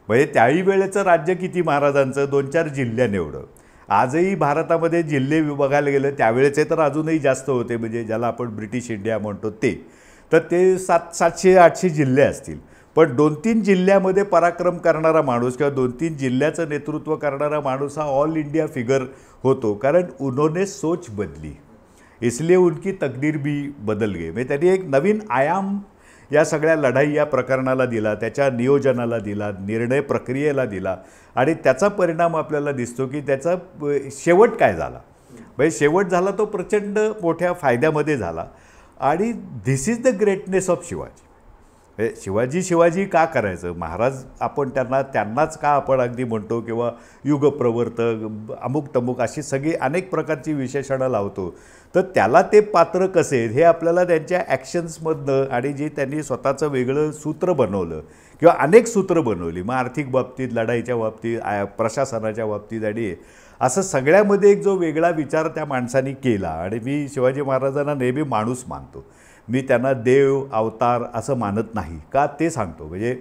म्हणजे त्याही वेळेचं राज्य किती महाराजांचं दोन चार जिल्ह्याने एवढं आजही भारतामध्ये जिल्हे बघायला गेलं त्यावेळेचे तर अजूनही जास्त होते म्हणजे ज्याला आपण ब्रिटिश इंडिया म्हणतो ते तर ते सात सातशे आठशे जिल्हे असतील पण दोन तीन जिल्ह्यामध्ये पराक्रम करणारा माणूस किंवा दोन तीन जिल्ह्याचं नेतृत्व करणारा माणूस हा ऑल इंडिया फिगर होतो कारण उन्होंने सोच बदली इसलिए उनकी तकदीर भी बदल गई म्हणजे त्यांनी एक नवीन आयाम या सगळ्या लढाई या प्रकरणाला दिला त्याच्या नियोजनाला दिला निर्णय प्रक्रियेला दिला आणि त्याचा परिणाम आपल्याला दिसतो की त्याचा शेवट काय झाला म्हणजे शेवट झाला तो प्रचंड मोठ्या फायद्यामध्ये झाला आणि this is the greatness of Shivaji Shivaji Shivaji का करायचं महाराज आपण त्यांना त्यांनाच का आपण अगदी म्हणतो किंवा युगप्रवर्तक अमुक तमुक अशी सगळी अनेक प्रकारची विशेषणं लावतो तर त्याला ते पात्र कसे आहेत हे आपल्याला त्यांच्या ॲक्शन्समधनं आणि जे त्यांनी स्वतःचं वेगळं सूत्र बनवलं किंवा अनेक सूत्र बनवली मग आर्थिक बाबतीत लढाईच्या बाबतीत प्रशासनाच्या बाबतीत आणि असं सगळ्यामध्ये एक जो वेगळा विचार त्या माणसाने केला आणि मी शिवाजी महाराजांना नेहमी माणूस मानतो मी त्यांना देव अवतार असं मानत नाही का ते सांगतो म्हणजे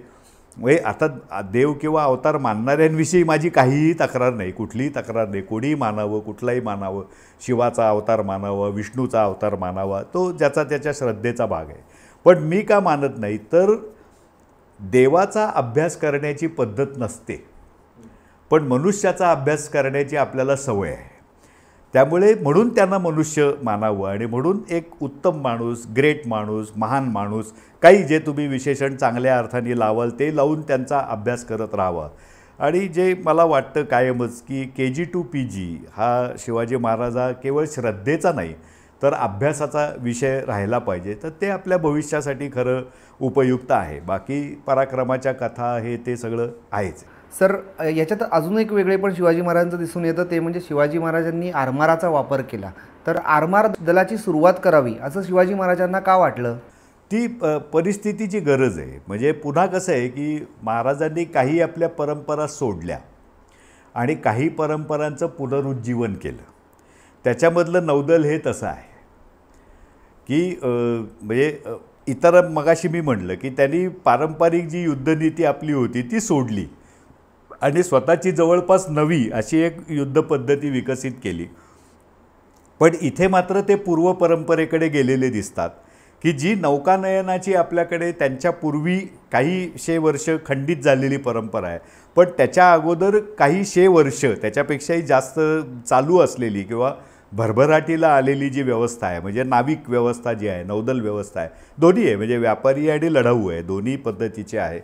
म्हणजे आता देव किंवा अवतार मानणाऱ्यांविषयी माझी काहीही तक्रार नाही कुठलीही तक्रार नाही कोणीही मानावं कुठलाही मानावं शिवाचा अवतार मानावं विष्णूचा अवतार मानावा तो ज्याचा त्याच्या श्रद्धेचा भाग आहे पण मी का मानत नाही तर देवाचा अभ्यास करण्याची पद्धत नसते पण मनुष्याचा अभ्यास करण्याची आपल्याला सवय आहे त्यामुळे म्हणून त्यांना मनुष्य मानावं आणि म्हणून एक उत्तम माणूस ग्रेट माणूस महान माणूस काही जे तुम्ही विशेषण चांगल्या अर्थाने लावाल ते लावून त्यांचा अभ्यास करत राहावा आणि जे मला वाटतं कायमच की के जी टू पी जी हा शिवाजी महाराजा केवळ श्रद्धेचा नाही तर अभ्यासाचा विषय राहिला पाहिजे तर ते आपल्या भविष्यासाठी खरं उपयुक्त आहे बाकी पराक्रमाच्या कथा हे ते सगळं आहेच सर याच्यात अजून एक वेगळे पण शिवाजी महाराजांचं दिसून येतं ते म्हणजे शिवाजी महाराजांनी आरमाराचा वापर केला तर आरमार दलाची सुरुवात करावी असं शिवाजी महाराजांना का वाटलं ती परिस्थितीची गरज आहे म्हणजे पुन्हा कसं आहे की महाराजांनी काही आपल्या परंपरा सोडल्या आणि काही परंपरांचं पुनरुज्जीवन केलं त्याच्यामधलं नौदल हे तसं आहे की म्हणजे इतर मगाशी मी म्हटलं की त्यांनी पारंपरिक जी युद्धनीती आपली होती ती सोडली आणि स्वतःची जवळपास नवी अशी एक युद्ध पद्धती विकसित केली पण इथे मात्र ते पूर्व परंपरेकडे गेलेले दिसतात की जी नौकानयनाची आपल्याकडे त्यांच्या पूर्वी काही शे वर्ष खंडित झालेली परंपरा आहे पण त्याच्या अगोदर काही शे वर्ष त्याच्यापेक्षाही जास्त चालू असलेली किंवा भरभराटीला आलेली जी व्यवस्था आहे म्हणजे नाविक व्यवस्था जी आहे नौदल व्यवस्था आहे दोन्ही आहे म्हणजे व्यापारी आणि लढाऊ आहे दोन्ही पद्धतीचे आहे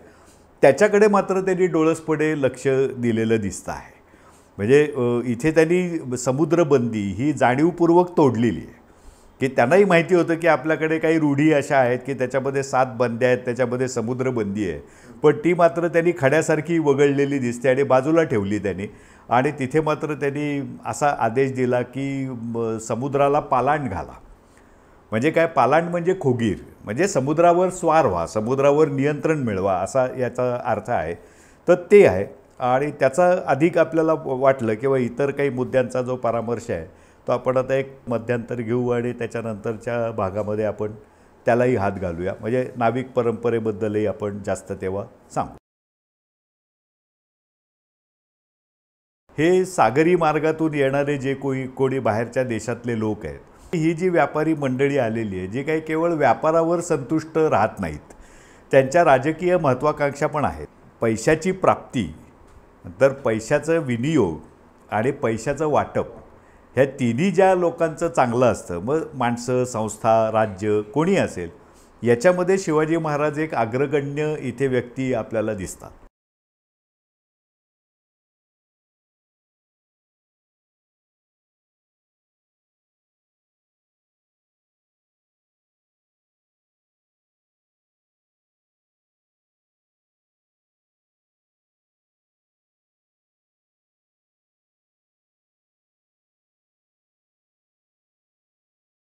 त्याच्याकडे मात्र त्यांनी डोळसपणे लक्ष दिलेलं दिसतं आहे म्हणजे इथे त्यांनी समुद्रबंदी ही जाणीवपूर्वक तोडलेली आहे की त्यांनाही माहिती होतं की आपल्याकडे काही रूढी अशा आहेत की त्याच्यामध्ये सात बंद्या आहेत त्याच्यामध्ये समुद्रबंदी आहे पण ती मात्र त्यांनी खड्यासारखी वगळलेली दिसते आणि बाजूला ठेवली त्यांनी आणि तिथे मात्र त्यांनी असा आदेश दिला की समुद्राला पालाण घाला म्हणजे काय पालांड म्हणजे खोगीर म्हणजे समुद्रावर स्वार व्हा समुद्रावर नियंत्रण मिळवा असा याचा अर्थ आहे तर ते आहे आणि त्याचा अधिक आपल्याला वाटलं किंवा इतर काही मुद्द्यांचा जो परामर्श आहे तो आपण आता एक मध्यांतर घेऊ आणि त्याच्यानंतरच्या भागामध्ये आपण त्यालाही हात घालूया म्हणजे नाविक परंपरेबद्दलही आपण जास्त तेव्हा सांगू हे सागरी मार्गातून येणारे जे कोणी कोणी बाहेरच्या देशातले लोक आहेत ही जी व्यापारी मंडळी आलेली आहे जी काही केवळ व्यापारावर संतुष्ट राहत नाहीत त्यांच्या राजकीय महत्त्वाकांक्षा पण आहेत पैशाची प्राप्ती तर पैशाचं विनियोग आणि पैशाचं वाटप ह्या तिन्ही ज्या लोकांचं चांगलं असतं मग माणसं संस्था राज्य कोणी असेल याच्यामध्ये शिवाजी महाराज एक अग्रगण्य इथे व्यक्ती आपल्याला दिसतात